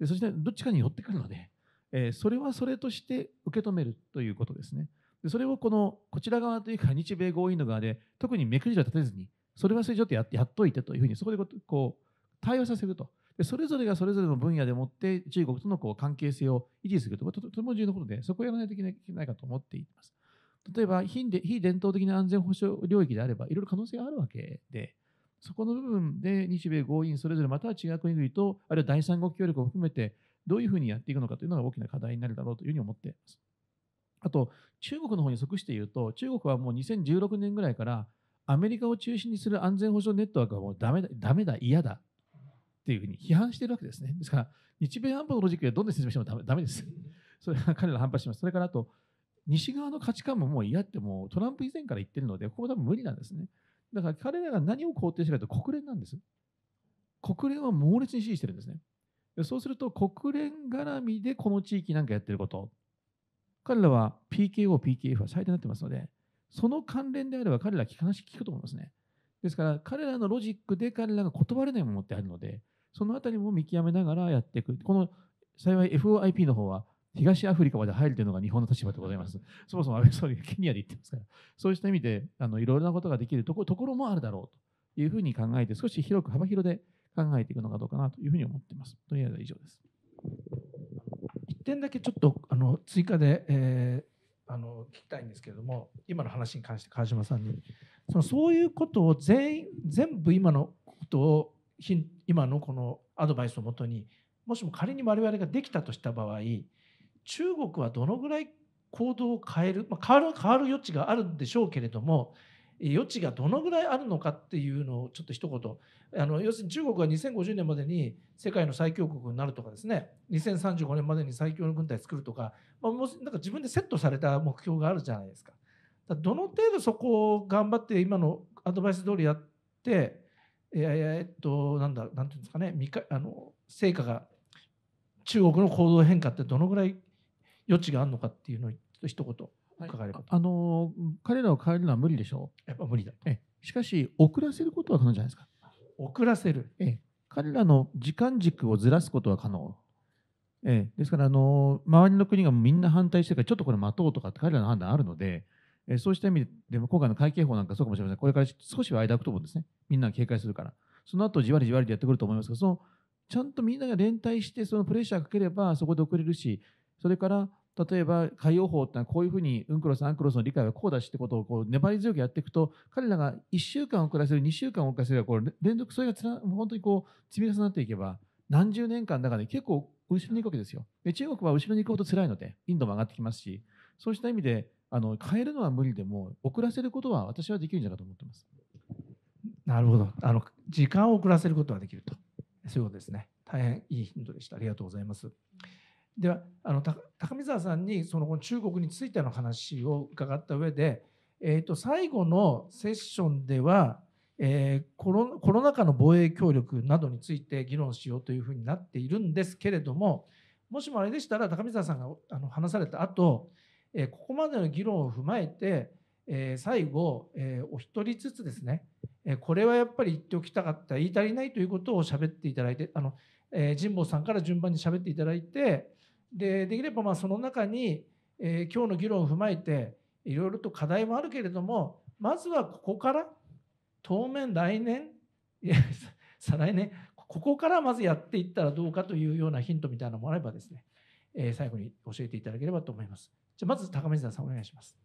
でそしてどっちかに寄ってくるので、えー、それはそれとして受け止めるということですね。でそれをこのこちら側というか日米合意の側で特に目くじら立てずにそれはそれちょっとややっといてというふうにそこでこう対応させるとでそれぞれがそれぞれの分野でもって中国とのこう関係性を維持するということとても重要なことでそこをやらないといけないかと思っています。例えば非伝統的な安全保障領域であれば、いろいろ可能性があるわけで、そこの部分で日米合意それぞれまたは違う国々と、あるいは第三国協力を含めて、どういうふうにやっていくのかというのが大きな課題になるだろうというふうに思っています。あと、中国の方に即して言うと、中国はもう2016年ぐらいから、アメリカを中心にする安全保障ネットワークはもうダメだ、ダメだ、嫌だっていうふうに批判しているわけですね。ですから、日米安保のロジックでどんな説明してもダメです。それは彼ら反発します。それからあと、西側の価値観ももう嫌ってもうトランプ以前から言ってるので、ここは多分無理なんですね。だから彼らが何を肯定してるかと国連なんです。国連は猛烈に支持してるんですね。そうすると国連絡みでこの地域なんかやってること。彼らは PKO、PKF は最大になってますので、その関連であれば彼らは話聞くと思いますね。ですから彼らのロジックで彼らが断れないものってあるので、そのあたりも見極めながらやっていく。この幸い FOIP の方は東アフリカまで入るというのが日本の立場でございます。そもそも安倍総理がケニアで行ってますから、そうした意味であのいろいろなことができるところもあるだろうというふうに考えて、少し広く幅広で考えていくのかどうかなというふうに思っています。とりあえず以上です。1点だけちょっとあの追加で、えー、あの聞きたいんですけれども、今の話に関して川島さんに、そのそういうことを全員全部今のことを今のこのアドバイスをもとにもしも仮に我々ができたとした場合中国はどのぐらい行動を変える、まあ、変わる変わる余地があるんでしょうけれども余地がどのぐらいあるのかっていうのをちょっと一言あの要するに中国は2050年までに世界の最強国になるとかですね2035年までに最強の軍隊作るとか,、まあ、もうなんか自分でセットされた目標があるじゃないですか。かどの程度そこを頑張って今のアドバイス通りやってえっとなんだなんていうんですかねあの成果が中国の行動変化ってどのぐらい余地があるのかっていうのを一言伺えれば、あの彼らを変えるのは無理でしょうやっぱ無理だえしかし遅らせることは可能じゃないですか遅らせる、え彼らの時間軸をずらすことは可能、えですからあの周りの国がみんな反対してるからちょっとこれ待とうとかって彼らの判断あるので、えそうした意味でも今回の会計法なんかそうかもしれませんこれから少しは間空くと思うんですねみんなが警戒するからその後じわりじわりでやってくると思いますがそのちゃんとみんなが連帯してそのプレッシャーかければそこで遅れるしそれから例えば海洋法ってのはこういうふうにウンクロスアンクロスの理解はこうだしってことをこう粘り強くやっていくと彼らが1週間遅らせる2週間遅らせるこれ連続それがつな本当にこう積み重なっていけば何十年間だから、結構後ろに行くわけですよで中国は後ろに行くほど辛いのでインドも上がってきますしそうした意味であの変えるのは無理でも遅らせることは私はできるんじゃないかと思ってますなるほどあの時間を遅らせることはできるとそういうことですね大変いいヒントでしたありがとうございますではあの高見沢さんにその中国についての話を伺った上で、えー、と最後のセッションでは、えー、コロコロナ禍の防衛協力などについて議論しようというふうになっているんですけれどももしもあれでしたら高見沢さんがあの話された後、えー、ここまでの議論を踏まえて、えー、最後、えー、お一人ずつですね、えー、これはやっぱり言っておきたかった言い足りないということを喋っていただいてあの、えー、神保さんから順番に喋っていただいて。でできればまあその中に、えー、今日の議論を踏まえていろいろと課題もあるけれどもまずはここから当面来年いや再来年ここからまずやっていったらどうかというようなヒントみたいなのもあればですね、えー、最後に教えていただければと思います。じゃまず高水さんお願いします。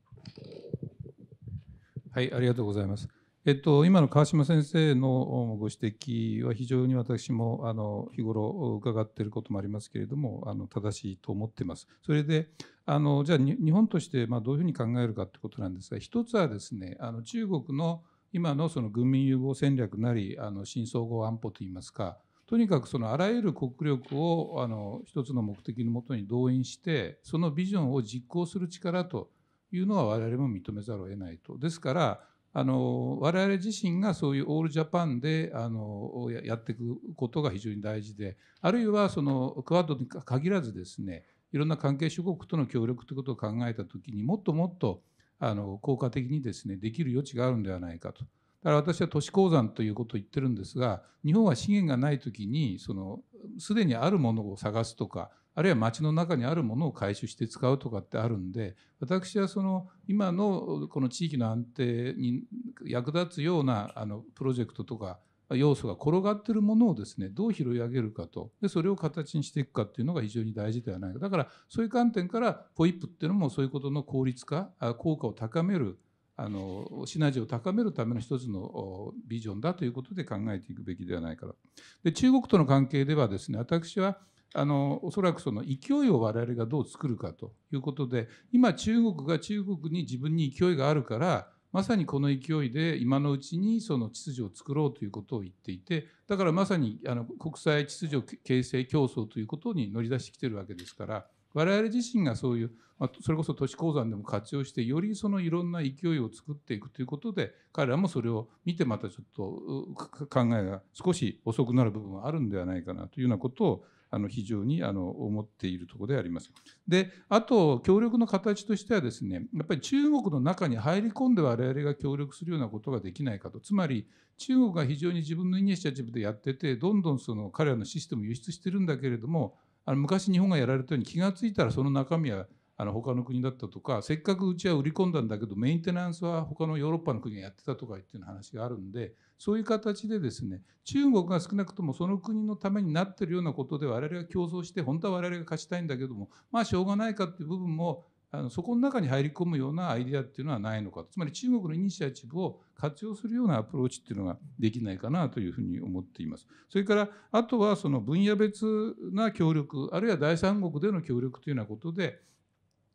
はい、ありがとうございます。えっと、今の川島先生のご指摘は非常に私もあの日頃伺っていることもありますけれどもあの正しいと思っています。それであのじゃあ日本としてまあどういうふうに考えるかということなんですが一つはですねあの中国の今のその軍民融合戦略なりあの新総合安保といいますかとにかくそのあらゆる国力をあの一つの目的のもとに動員してそのビジョンを実行する力というのは我々も認めざるを得ないと。ですからあの我々自身がそういうオールジャパンであのやっていくことが非常に大事であるいはそのクアッドに限らずですねいろんな関係諸国との協力ということを考えた時にもっともっとあの効果的にですねできる余地があるんではないかと。だから私は都市鉱山ということを言ってるんですが日本は資源がない時にそのすでにあるものを探すとかあるいは町の中にあるものを回収して使うとかってあるんで私はその今のこの地域の安定に役立つようなあのプロジェクトとか要素が転がってるものをですねどう拾い上げるかとでそれを形にしていくかっていうのが非常に大事ではないかだからそういう観点からポイップっていうのもそういうことの効率化効果を高めるあのシナジーを高めるための一つのビジョンだということで考えていくべきではないかと。で中国との関係ではですね私はあのおそらくその勢いを我々がどう作るかということで今中国が中国に自分に勢いがあるからまさにこの勢いで今のうちにその秩序を作ろうということを言っていてだからまさにあの国際秩序形成競争ということに乗り出してきてるわけですから我々自身がそういう、まそれこそ都市鉱山でも活用してよりそのいろんな勢いを作っていくということで彼らもそれを見てまたちょっと考えが少し遅くなる部分はあるんではないかなというようなことをあの非常にあの思っているところであります。であと協力の形としてはですねやっぱり中国の中に入り込んで我々が協力するようなことができないかとつまり中国が非常に自分のイニシアチブでやっててどんどんその彼らのシステムを輸出してるんだけれどもあの昔日本がやられたように気が付いたらその中身はあの他の国だったとかせっかくうちは売り込んだんだけどメンテナンスは他のヨーロッパの国がやってたとかっていう話があるんでそういう形でですね中国が少なくともその国のためになってるようなことで我々が競争して本当は我々が勝ちたいんだけどもまあしょうがないかっていう部分もあのそこの中に入り込むようなアイデアっていうのはないのかつまり中国のイニシアチブを活用するようなアプローチっていうのができないかなというふうに思っています。それからあとはその分野別な協力あるいは第三国での協力というようなことで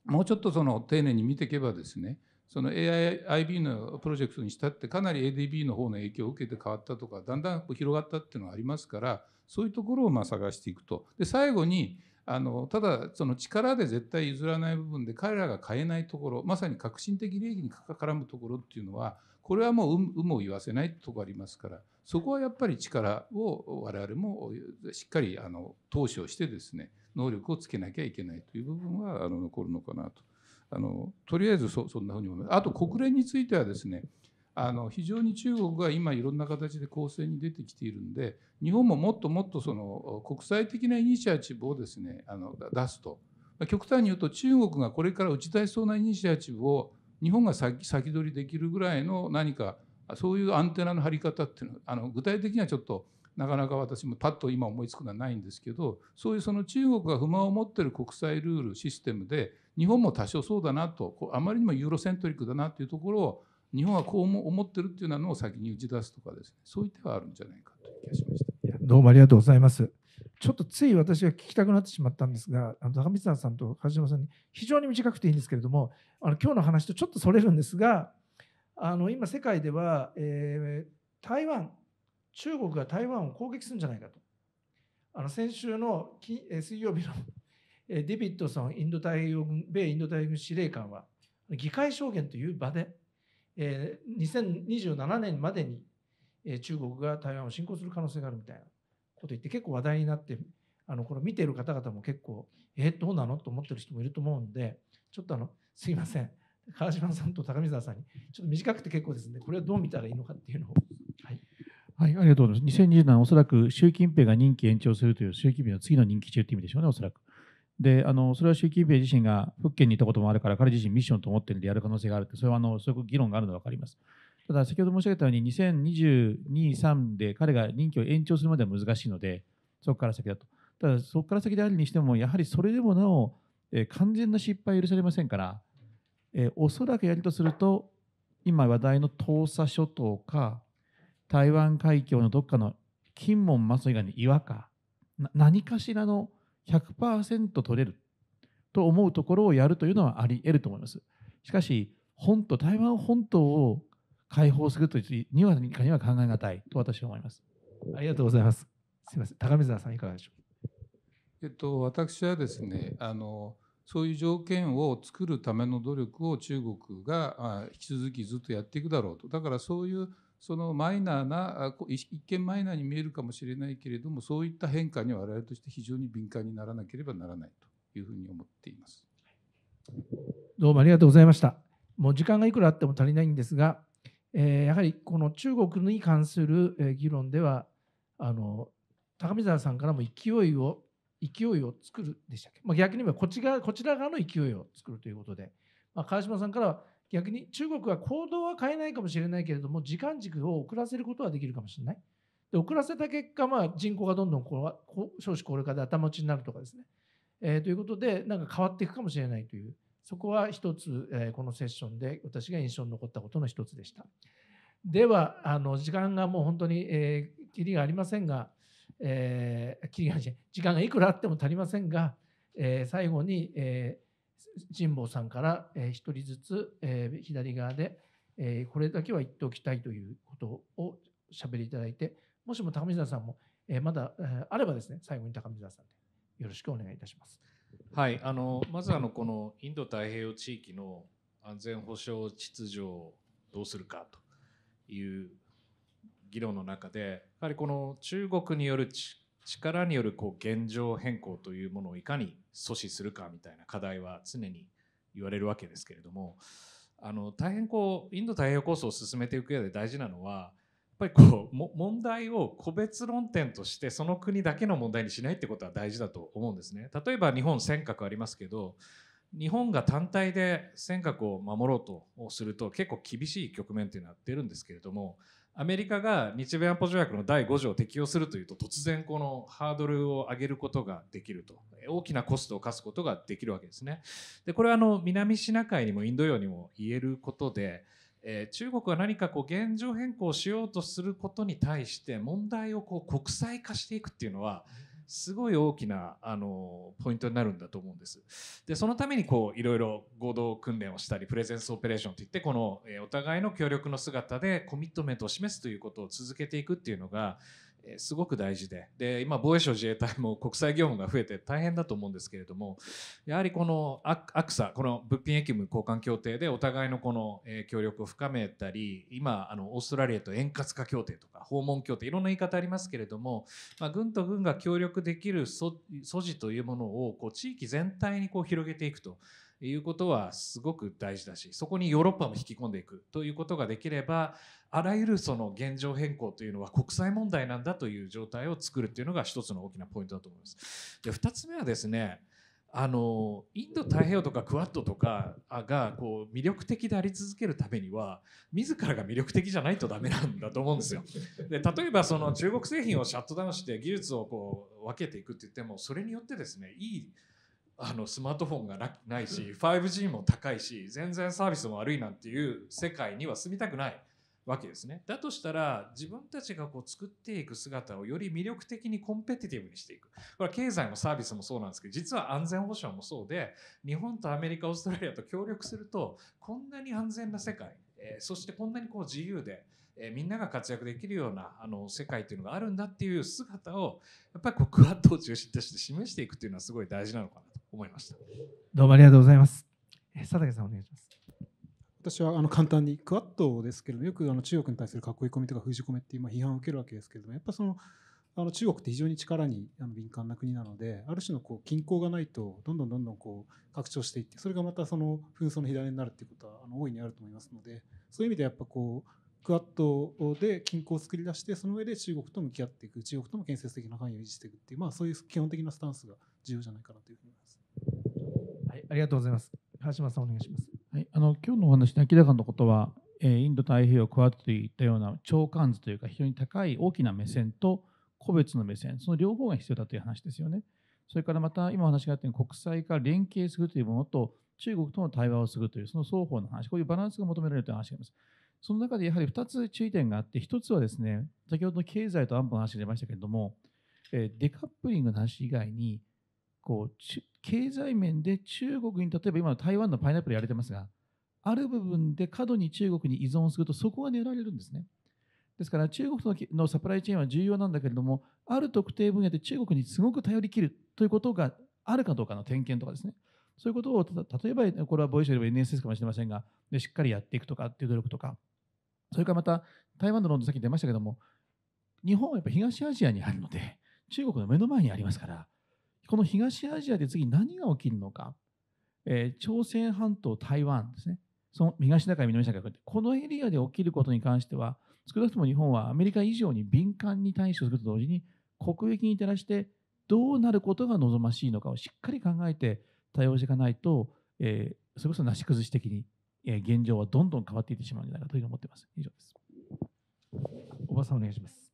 もうちょっとその丁寧に見ていけばですねその AIIB のプロジェクトにしたってかなり ADB の方の影響を受けて変わったとかだんだん広がったっていうのがありますからそういうところをま探していくとで最後にあのただその力で絶対譲らない部分で彼らが変えないところまさに革新的利益に絡むところっていうのはこれはもう有無を言わせないとこありますからそこはやっぱり力を我々もしっかりあの投資をしてですね能力をつけなきゃいけないという部分はあの残るのかなとあのとりあえずそそんなふうに思いますあと国連についてはですねあの非常に中国が今いろんな形で攻勢に出てきているんで日本ももっともっとその国際的なイニシアチブをですねあの出すと極端に言うと中国がこれから打ち出しそうなイニシアチブを日本が先取りできるぐらいの何かそういうアンテナの張り方っていうのはあの具体的にはちょっとなかなか私もパッと今思いつくのはないんですけどそういうその中国が不満を持ってる国際ルールシステムで日本も多少そうだなとあまりにもユーロセントリックだなというところを日本はこう思ってるっていうのを先に打ち出すとかですねそういう手はあるんじゃないかという気がしましたどうもありがとうございますちょっとつい私は聞きたくなってしまったんですがあの高見沢さんと梶山さんに非常に短くていいんですけれどもあの今日の話とちょっとそれるんですがあの今世界では、えー、台湾中国が台湾を攻撃するんじゃないかと。あの先週の水曜日のデビッドソンインド太平軍米インド太平軍司令官は議会証言という場で、え2027年までに中国が台湾を侵攻する可能性があるみたいなこと言って結構話題になってあのこれ見ている方々も結構えー、どうなのと思ってる人もいると思うんでちょっとあのすいません川島さんと高見沢さんにちょっと短くて結構ですねこれはどう見たらいいのかっていうのを。はい、ありがとうございます。2020年、おそらく習近平が任期延長するという、習近平の次の任期中という意味でしょうね、おそらく。で、あのそれは習近平自身が福建にいたこともあるから、彼自身ミッションと思っているのでやる可能性があるって、それはあのそういう議論があるのは分かります。ただ、先ほど申し上げたように、2022、3で彼が任期を延長するまでは難しいので、そこから先だと。ただ、そこから先であるにしても、やはりそれでもなお、え完全な失敗は許されませんから、えおそらくやるとすると、今話題の東沙諸島か、台湾海峡のどっかの金門マス以外に岩か何かしらの100%取れると思うところをやるというのはあり得ると思います。しかし本島台湾本島を解放するというには何かには考えがたいと私は思います。ありがとうございます。すみません、高見沢さんいかがでしょう。えっと私はですね、あのそういう条件を作るための努力を中国が引き続きずっとやっていくだろうと。だからそういうそのマイナーな一見マイナーに見えるかもしれないけれどもそういった変化に我々として非常に敏感にならなければならないというふうに思っていますどうもありがとうございましたもう時間がいくらあっても足りないんですが、えー、やはりこの中国に関する議論ではあの高見沢さんからも勢いを勢いを作るでしたっけ、まあ、逆に言えばこっち側こちら側の勢いを作るということで、まあ、川島さんからは逆に中国は行動は変えないかもしれないけれども時間軸を遅らせることはできるかもしれない。で遅らせた結果、まあ、人口がどんどんこ少子高齢化で頭打ちになるとかですね、えー、ということでなんか変わっていくかもしれないというそこは一つ、えー、このセッションで私が印象に残ったことの一つでした。ではあの時間がもう本当に、えー、キリがありませんが、えー、キリが時間がいくらあっても足りませんが、えー、最後に、えー辛坊さんから1人ずつ左側でこれだけは言っておきたいということをしゃべりいただいてもしも高見沢さんもまだあればですね最後に高見沢さんでよろしくお願いいたします。はい、あのまずあのこのインド太平洋地域の安全保障秩序をどうするかという議論の中でやはりこの中国による力によるこう現状変更というものをいかに阻止するかみたいな課題は常に言われるわけですけれどもあの大変こうインド太平洋構想を進めていく上で大事なのはやっぱりこう問題を個別論点としてその国だけの問題にしないってことは大事だと思うんですね。例えば日本尖閣ありますけど日本が単体で尖閣を守ろうとすると結構厳しい局面っていうのは出るんですけれどもアメリカが日米安保条約の第5条を適用するというと突然このハードルを上げることができると大きなコストを課すことができるわけですね。でこれはあの南シナ海にもインド洋にも言えることで、えー、中国は何かこう現状変更しようとすることに対して問題をこう国際化していくっていうのは、うんすごい大きなあのポイントになるんだと思うんです。でそのためにこういろいろ合同訓練をしたりプレゼンスオペレーションといってこのお互いの協力の姿でコミットメントを示すということを続けていくっていうのがすごく大事でで今防衛省自衛隊も国際業務が増えて大変だと思うんですけれどもやはりこの AXA この物品役務交換協定でお互いのこの協力を深めたり今あのオーストラリアと円滑化協定とか訪問協定いろんな言い方ありますけれども、まあ、軍と軍が協力できる素地というものをこう地域全体にこう広げていくと。いうことはすごく大事だしそこにヨーロッパも引き込んでいくということができればあらゆるその現状変更というのは国際問題なんだという状態を作るというのが一つの大きなポイントだと思います。で2つ目はですねあのインド太平洋とかクワッドとかがこう魅力的であり続けるためには自らが魅力的じゃないとダメなんだと思うんですよ。で例えばその中国製品をシャットダウンして技術をこう分けていくって言ってもそれによってですねいいあのスマートフォンがないし 5G も高いし全然サービスも悪いなんていう世界には住みたくないわけですね。だとしたら自分たちがこう作っていく姿をより魅力的にコンペティティブにしていく。これは経済もサービスもそうなんですけど実は安全保障もそうで日本とアメリカオーストラリアと協力するとこんなに安全な世界、えー、そしてこんなにこう自由で。えみんなが活躍できるようなあの世界っていうのがあるんだっていう姿をやっぱりこうクワッドを中心として示していくっていうのはすごい大事なのかな思いましたどうもありがとうございます佐竹さんお願いします私はあの簡単にクワッドですけれどもよくあの中国に対する囲い込みとか封じ込めって今批判を受けるわけですけれどもやっぱそのあの中国って非常に力に敏感な国なのである種のこう均衡がないとどんどんどんどんこう拡張していってそれがまたその紛争の火種になるっていうことはあの大いにあると思いますのでそういう意味でやっぱこうクアッドで均衡を作り出してその上で中国と向き合っていく中国とも建設的な範囲を維持していくっていうまあそういう基本的なスタンスが重要じゃないかなというふうに思います。ありがとうございます。川島さんお願いします。はい、あの今日のお話で明らかなことは、えインド太平洋クアッドといったような長官図というか非常に高い大きな目線と個別の目線、その両方が必要だという話ですよね。それからまた今お話があったように国際化連携するというものと中国との対話をするというその双方の話、こういうバランスが求められるという話があります。その中でやはり2つ注意点があって、1つはですね、先ほど経済と安保の話が出ましたけれども、デカップリングの話以外に、こう経済面で中国に例えば今の台湾のパイナップルやれてますがある部分で過度に中国に依存するとそこが狙われるんですね。ですから中国のサプライチェーンは重要なんだけれどもある特定分野で中国にすごく頼りきるということがあるかどうかの点検とかですねそういうことを例えばこれは防衛省りも NSS かもしれませんがでしっかりやっていくとかっていう努力とかそれからまた台湾の論文さっき出ましたけども日本はやっぱ東アジアにあるので中国の目の前にありますからこの東アジアで次何が起きるのか、えー、朝鮮半島、台湾ですね、その東シナ海、南シナ海、このエリアで起きることに関しては、少なくとも日本はアメリカ以上に敏感に対処すると同時に、国益に照らしてどうなることが望ましいのかをしっかり考えて対応していかないと、えー、それこそなし崩し的に、えー、現状はどんどん変わっていってしまうんじゃないかというふうに思っています。以上です。おばさんお願いします。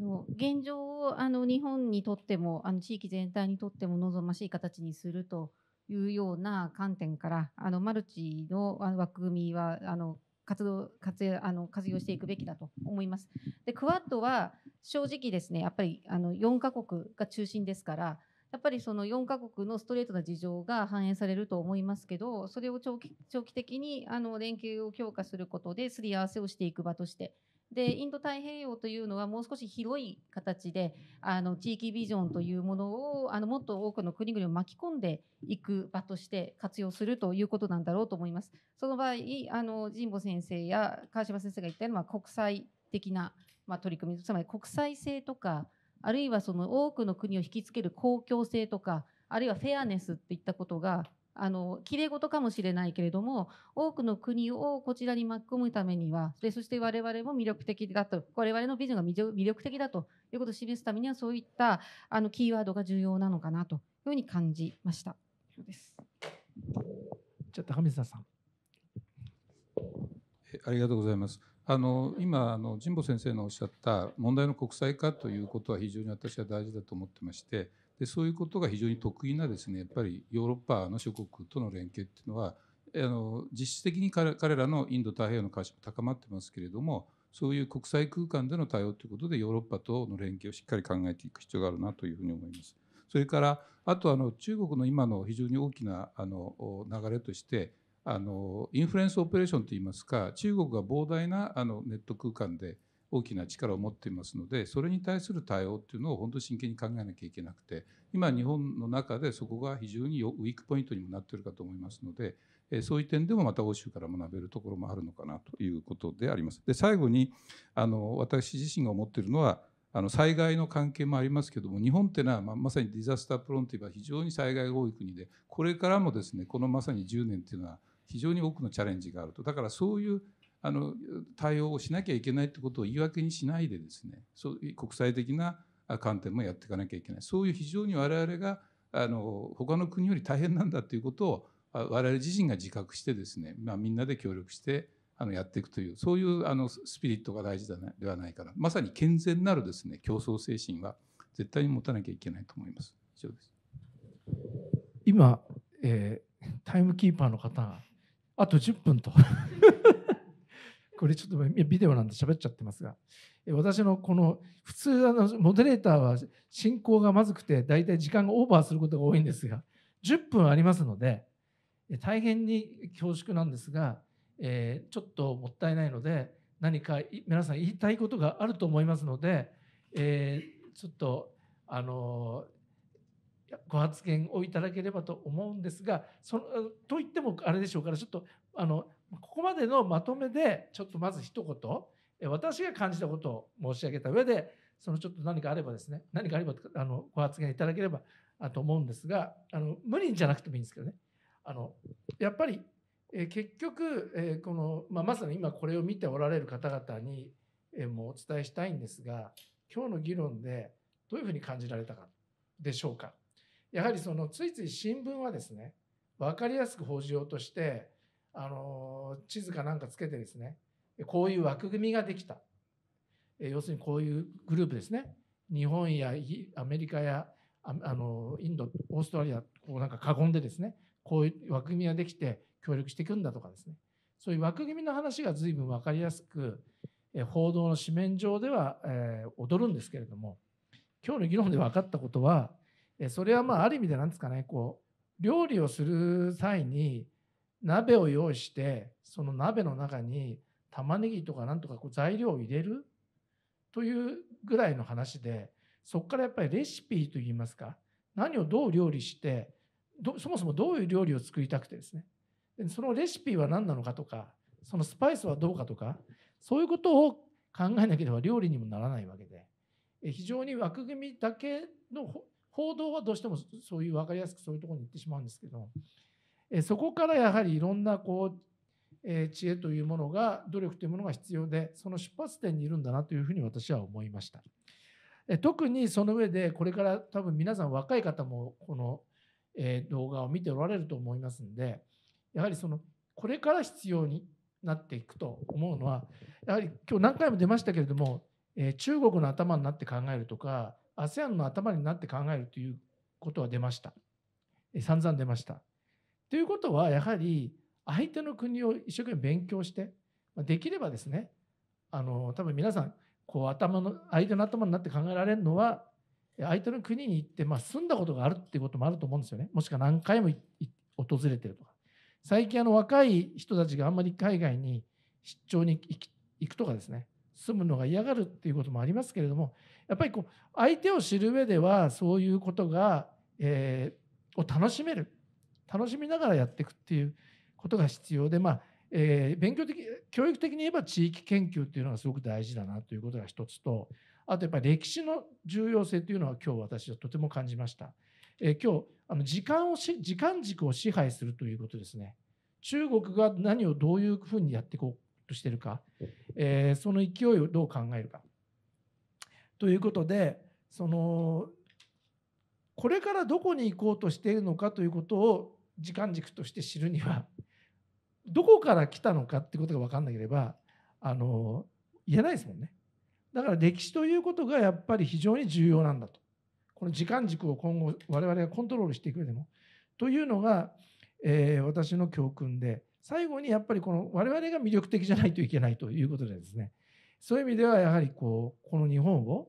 の現状をあの日本にとってもあの地域全体にとっても望ましい形にするというような観点からあのマルチの枠組みはあの活動活用あの活用していくべきだと思います。でクワッドは正直ですねやっぱりあの4カ国が中心ですからやっぱりその4カ国のストレートな事情が反映されると思いますけどそれを長期長期的にあの連携を強化することですり合わせをしていく場としてでインド太平洋というのはもう少し広い形であの地域ビジョンというものをあのもっと多くの国々を巻き込んでいく場として活用するということなんだろうと思います。その場合あの神保先生や川島先生が言ったのは国際的な、まあ、取り組みつまり国際性とかあるいはその多くの国を引きつける公共性とかあるいはフェアネスっていったことがあの、綺麗事かもしれないけれども、多くの国をこちらに巻き込むためには、でそして我々も魅力的だと、我々のビジョンが魅力的だということを示すためには、そういったあのキーワードが重要なのかなというふうに感じました。ちょっと浜田さん。ありがとうございます。あの今あの神保先生のおっしゃった問題の国際化ということは非常に私は大事だと思ってましてでそういうことが非常に得意なですねやっぱりヨーロッパの諸国との連携っていうのはあの実質的に彼らのインド太平洋の関心も高まってますけれどもそういう国際空間での対応ということでヨーロッパとの連携をしっかり考えていく必要があるなというふうに思います。それからあとあの中国の今の非常に大きなあの流れとしてあのインフルエンスオペレーションといいますか中国が膨大なあのネット空間で大きな力を持っていますのでそれに対する対応というのを本当に真剣に考えなきゃいけなくて今日本の中でそこが非常にウィークポイントにもなっているかと思いますのでそういう点でもまた欧州から学べるところもあるのかなということであります。で最後にあの私自身が思っているのはあの災害の関係もありますけども日本というのはまさにディザスタープロンティえは非常に災害が多い国でこれからもですねこのまさに10年というのは非常に多くのチャレンジがあるとだからそういうあの対応をしなきゃいけないってことを言い訳にしないでですねそういう国際的な観点もやっていかなきゃいけないそういう非常に我々があの他の国より大変なんだということを我々自身が自覚してですね、まあ、みんなで協力してあのやっていくというそういうあのスピリットが大事だ、ね、ではないからまさに健全なるですね競争精神は絶対に持たなきゃいけないと思います。以上です今、えー、タイムキーパーの方あと10分とこれちょっとビデオなんで喋っちゃってますが私のこの普通あのモデレーターは進行がまずくて大体時間がオーバーすることが多いんですが10分ありますので大変に恐縮なんですが、えちょっともったいないので何か皆さん言いたいことがあると思いますので、えちょっとあのご発言をいただければと思うんですがそのといってもあれでしょうからちょっとあのここまでのまとめでちょっとまず一言私が感じたことを申し上げた上でそのちょっと何かあればですね何かあればあのご発言いただければと思うんですがあの無理じゃなくてもいいんですけどねあのやっぱり、え結局、えこの、まあ、まさに今これを見ておられる方々に、えもうお伝えしたいんですが今日の議論でどういうふうに感じられたかでしょうかやはりそのついつい新聞はですね分かりやすく報じようとしてあの地図かなんかつけてですねこういう枠組みができた要するにこういうグループですね日本やアメリカやあのインドオーストラリアこうなんか囲んでですねこういう枠組みができて協力していくんだとかですねそういう枠組みの話が随分分かりやすく報道の紙面上では、えー、踊るんですけれども今日の議論で分かったことはそれはまあある意味で何ですかねこう料理をする際に鍋を用意してその鍋の中に玉ねぎとかなんとかこう材料を入れるというぐらいの話でそこからやっぱりレシピといいますか何をどう料理してそもそもどういう料理を作りたくてですねそのレシピは何なのかとかそのスパイスはどうかとかそういうことを考えなければ料理にもならないわけで非常に枠組みだけの報道はどうしてもそういう分かりやすくそういうところに行ってしまうんですけどそこからやはりいろんなこう知恵というものが努力というものが必要でその出発点にいるんだなというふうに私は思いました特にその上でこれから多分皆さん若い方もこの動画を見ておられると思いますんでやはりそのこれから必要になっていくと思うのはやはり今日何回も出ましたけれども中国の頭になって考えるとか ASEAN の頭になって考えるということは出ました散々出ましたということはやはり相手の国を一生懸命勉強してできればですねあの多分皆さんこう頭の相手の頭になって考えられるのは相手の国に行って、まあ、住んだことがあるっていうこともあると思うんですよねもしくは何回も訪れてるとか最近あの若い人たちがあんまり海外に出張に行くとかですね住むのが嫌がるっていうこともありますけれどもやっぱりこう相手を知る上ではそういうことが、えー、を楽しめる楽しみながらやっていくっていうことが必要で、まあえー、勉強的教育的に言えば地域研究っていうのがすごく大事だなということが一つとあとやっぱり歴史の重要性というのは今日私はとても感じました。えー、今日あの時間をし時間軸を支配するということですね。中国が何をどういうふうにやっていこうとしてるか、えー、その勢いをどう考えるか。ということでそのこれからどこに行こうとしているのかということを時間軸として知るには どこから来たのかってことが分かんなければあの言えないですもんねだから歴史ということがやっぱり非常に重要なんだとこの時間軸を今後我々がコントロールしていく上でもというのが、えー、私の教訓で最後にやっぱりこの我々が魅力的じゃないといけないということでですねそういう意味ではやはりこうこの日本を、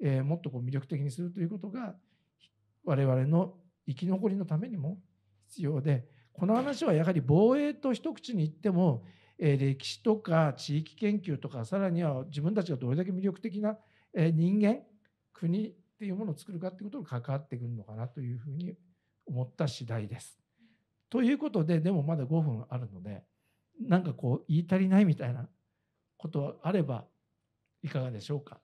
えー、もっとこう魅力的にするということが我々の生き残りのためにも必要でこの話はやはり防衛と一口に言っても、え歴史とか地域研究とかさらには自分たちがどれだけ魅力的な、え人間国っていうものを作るかっていうことに関わってくるのかなというふうに思った次第です。ということででもまだ5分あるのでなんかこう言い足りないみたいなことはあればいかがでしょうか。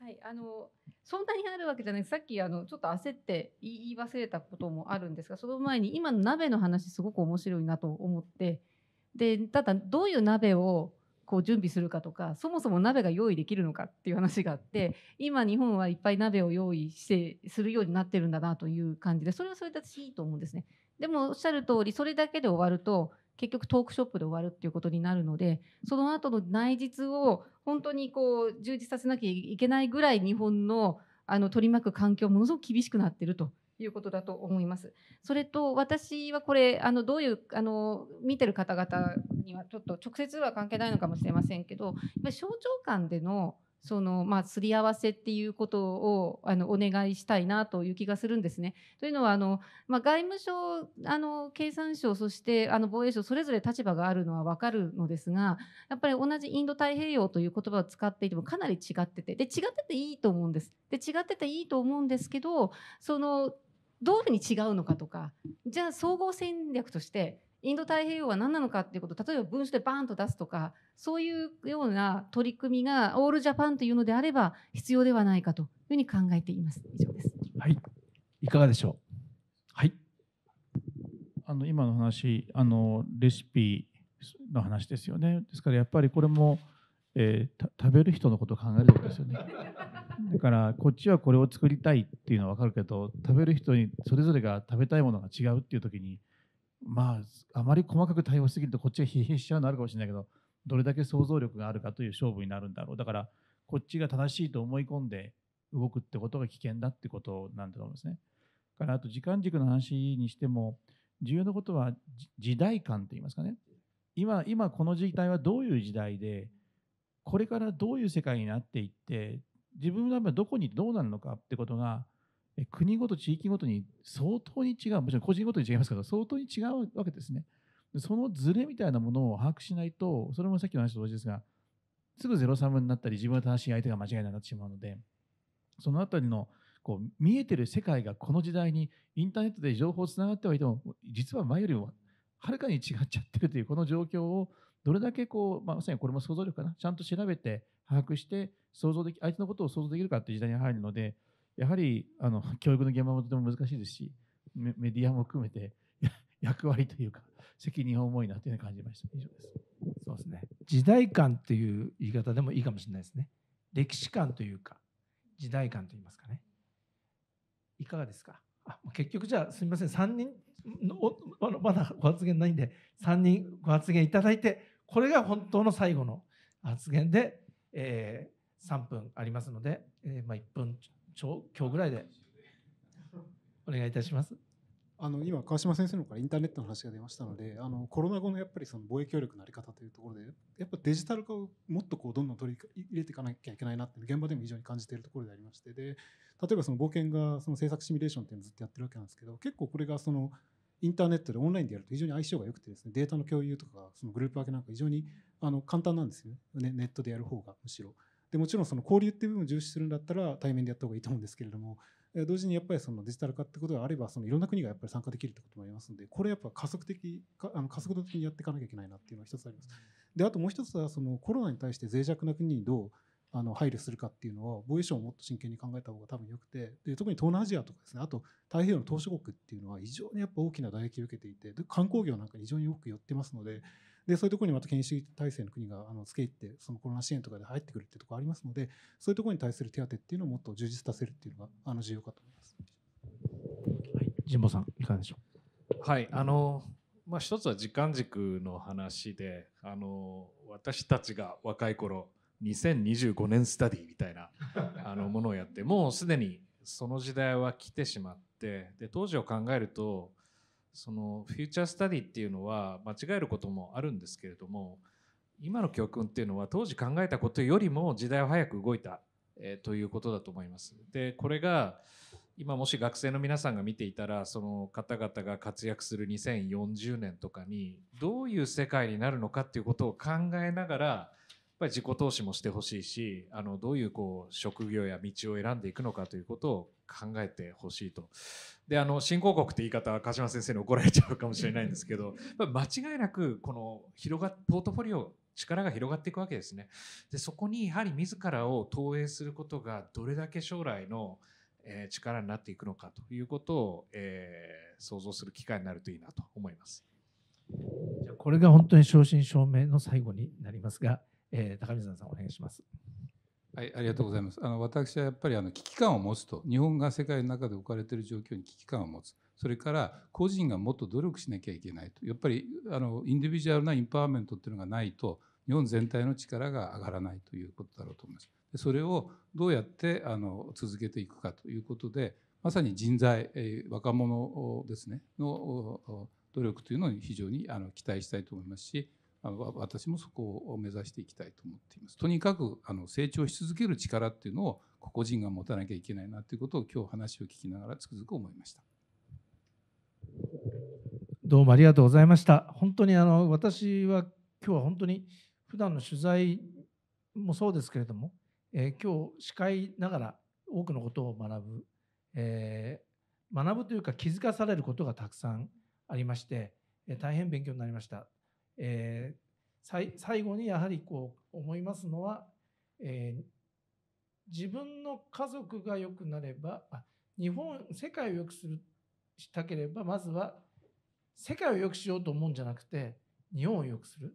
はい、あのそんなにあるわけじゃないさっきあのちょっと焦って言い忘れたこともあるんですがその前に今の鍋の話すごく面白いなと思ってでただどういう鍋をこう準備するかとかそもそも鍋が用意できるのかっていう話があって今日本はいっぱい鍋を用意してするようになってるんだなという感じでそれはそれで私いいと思うんですね。でもおっしゃる通りそれだけで終わると結局トークショップで終わるっていうことになるのでその後の内実を本当にこう充実させなきゃいけないぐらい日本のあの取り巻く環境ものすごく厳しくなっているということだと思います。それと私はこれあのどういうあの見てる方々にはちょっと直接は関係ないのかもしれませんけど、やっぱり省庁間でのそのまあ、すり合わせっていうことをあのお願いしたいなという気がするんですね。というのはあの、まあ、外務省あの経産省そしてあの防衛省それぞれ立場があるのは分かるのですがやっぱり同じインド太平洋という言葉を使っていてもかなり違っててで違ってていいと思うんです。で違ってていいと思うんですけどそのどういうふうに違うのかとかじゃあ総合戦略としてインド太平洋は何なのかっていうことを例えば文書でバーンと出すとかそういうような取り組みがオールジャパンというのであれば必要ではないかというふうに考えています。以上です。はい、いかがでしょう。はい。あの今の話あのレシピの話ですよね。ですからやっぱりこれも、えー、食べる人のことを考えることですよね。だからこっちはこれを作りたいっていうのはわかるけど食べる人にそれぞれが食べたいものが違うっていうときにまああまり細かく対応しすぎるとこっちが疲弊しちゃうのあるかもしれないけどどれだけ想像力があるかという勝負になるんだろうだからこっちが正しいと思い込んで動くってことが危険だってことなんだと思うんですね。からあと時間軸の話にしても重要なことは時代感といいますかね今今この時代はどういう時代でこれからどういう世界になっていって自分がどこにどうなるのかってことが国ごと地域ごとに相当に違う、もちろん個人ごとに違いますけど、相当に違うわけですね。そのズレみたいなものを把握しないと、それもさっきの話と同じですが、すぐゼロサムになったり、自分が正しい相手が間違いなくなってしまうので、そのあたりのこう見えてる世界がこの時代にインターネットで情報つながってはいても、実は前よりもはるかに違っちゃってるというこの状況をどれだけこう、まあ、まさにこれも想像力かな、ちゃんと調べて、把握して、想像でき、相手のことを想像できるかという時代に入るので、やはりあの 教育の現場もとても難しいですしメディアも含めて役割というか責任を重いなという感じました以上ですそうですね時代感という言い方でもいいかもしれないですね歴史観というか時代感といいますかねいかがですかあ結局じゃあすみません3人のまだご発言ないんで3人ご発言いただいてこれが本当の最後の発言で、えー、3分ありますので、えー、まあ1分ちょ今日ぐらいでお願いいたします。あの今川島先生のからインターネットの話が出ましたのであのコロナ後のやっぱりその貿易協力の在り方というところでやっぱデジタル化をもっとこうどんどん取り入れていかなきゃいけないなって現場でも非常に感じているところでありましてで例えばその冒険がその制作シミュレーションっていうのをずっとやってるわけなんですけど結構これがそのインターネットでオンラインでやると非常に相性が良くてですねデータの共有とかそのグループ分けなんか非常にあの簡単なんですよねネットでやる方がむしろ。でもちろんその交流っていう部分を重視するんだったら対面でやった方がいいと思うんですけれども同時にやっぱりそのデジタル化ってことがあればそのいろんな国がやっぱり参加できるってこともありますのでこれやっぱ加速的あの加速度的にやっていかなきゃいけないなっていうのは一つあります。であともう一つはそのコロナに対して脆弱な国にどうあの配慮するかっていうのは防衛省をもっと真剣に考えた方が多分よくてで特に東南アジアとかですねあと太平洋の島し国っていうのは非常にやっぱ大きな打撃を受けていて観光業なんか非常に多く寄ってますのででそういうところにまた権威主義体制の国があの付け入ってそのコロナ支援とかで入ってくるっていうところありますのでそういうところに対する手当っていうのをもっと充実させるっていうのがあの重要かと思います。はい、神保さんいかがでしょうはいあのまあ、一つは時間軸の話であの私たちが若い頃2025年スタディみたいな あのものをやってもうすでにその時代は来てしまってで当時を考えるとそのフューチャースタディっていうのは間違えることもあるんですけれども今の教訓っていうのは当時考えたことよりも時代は早く動いた、えー、ということだと思います。でこれが今もし学生の皆さんが見ていたらその方々が活躍する2040年とかにどういう世界になるのかっていうことを考えながらやっぱり自己投資もしてほしいしあのどういうこう職業や道を選んでいくのかということを考えてほしいとであの新興国って言い方は鹿島先生に怒られちゃうかもしれないんですけど 間違いなくこの広がポートフォリオ力が広がっていくわけですねでそこにやはり自らを投影することがどれだけ将来の力になっていくのかということを、えー、想像する機会になるといいなと思いますこれが本当に正真正銘の最後になりますが、えー、高見さんお願いします。はい、ありがとうございます。あの私はやっぱりあの危機感を持つと、日本が世界の中で置かれている状況に危機感を持つ、それから個人がもっと努力しなきゃいけないと、やっぱりあのインディビジュアルなインパワーメントっていうのがないと、日本全体の力が上がらないということだろうと思います。それをどうやってあの続けていくかということで、まさに人材、え若者ですねの努力というのに非常にあの期待したいと思いますし、あ私もそこを目指していきたいと思っています。とにかくあの成長し続ける力っていうのを個々人が持たなきゃいけないなということを今日話を聞きながらつくづく思いました。どうもありがとうございました。本当にあの私は今日は本当に普段の取材もそうですけれども、えー、今日司会ながら多くのことを学ぶ、えー、学ぶというか気づかされることがたくさんありまして、えー、大変勉強になりました。えー、最後にやはりこう思いますのは、えー、自分の家族が良くなればあ日本世界を良くするしたければまずは世界を良くしようと思うんじゃなくて日本を良くする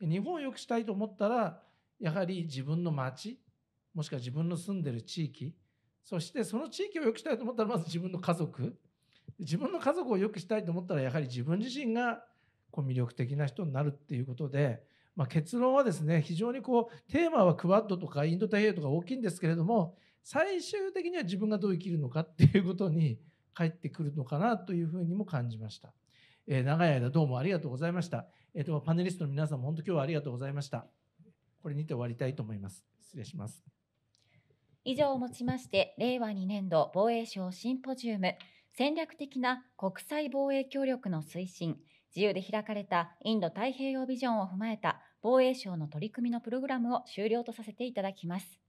日本を良くしたいと思ったらやはり自分の町もしくは自分の住んでる地域そしてその地域を良くしたいと思ったらまず自分の家族自分の家族を良くしたいと思ったらやはり自分自身がこう魅力的な人になるっていうことで、まあ、結論はですね非常にこうテーマはクワッドとかインド太平洋とか大きいんですけれども最終的には自分がどう生きるのかっていうことに返 ってくるのかなというふうにも感じました。えー、長い間どうもありがとうございました。えーと、とパネリストの皆さんも本当今日はありがとうございました。これにて終わりたいと思います。失礼します。以上をもちまして、令和2年度防衛省シンポジウム戦略的な国際防衛協力の推進自由で開かれたインド太平洋ビジョンを踏まえた防衛省の取り組みのプログラムを終了とさせていただきます。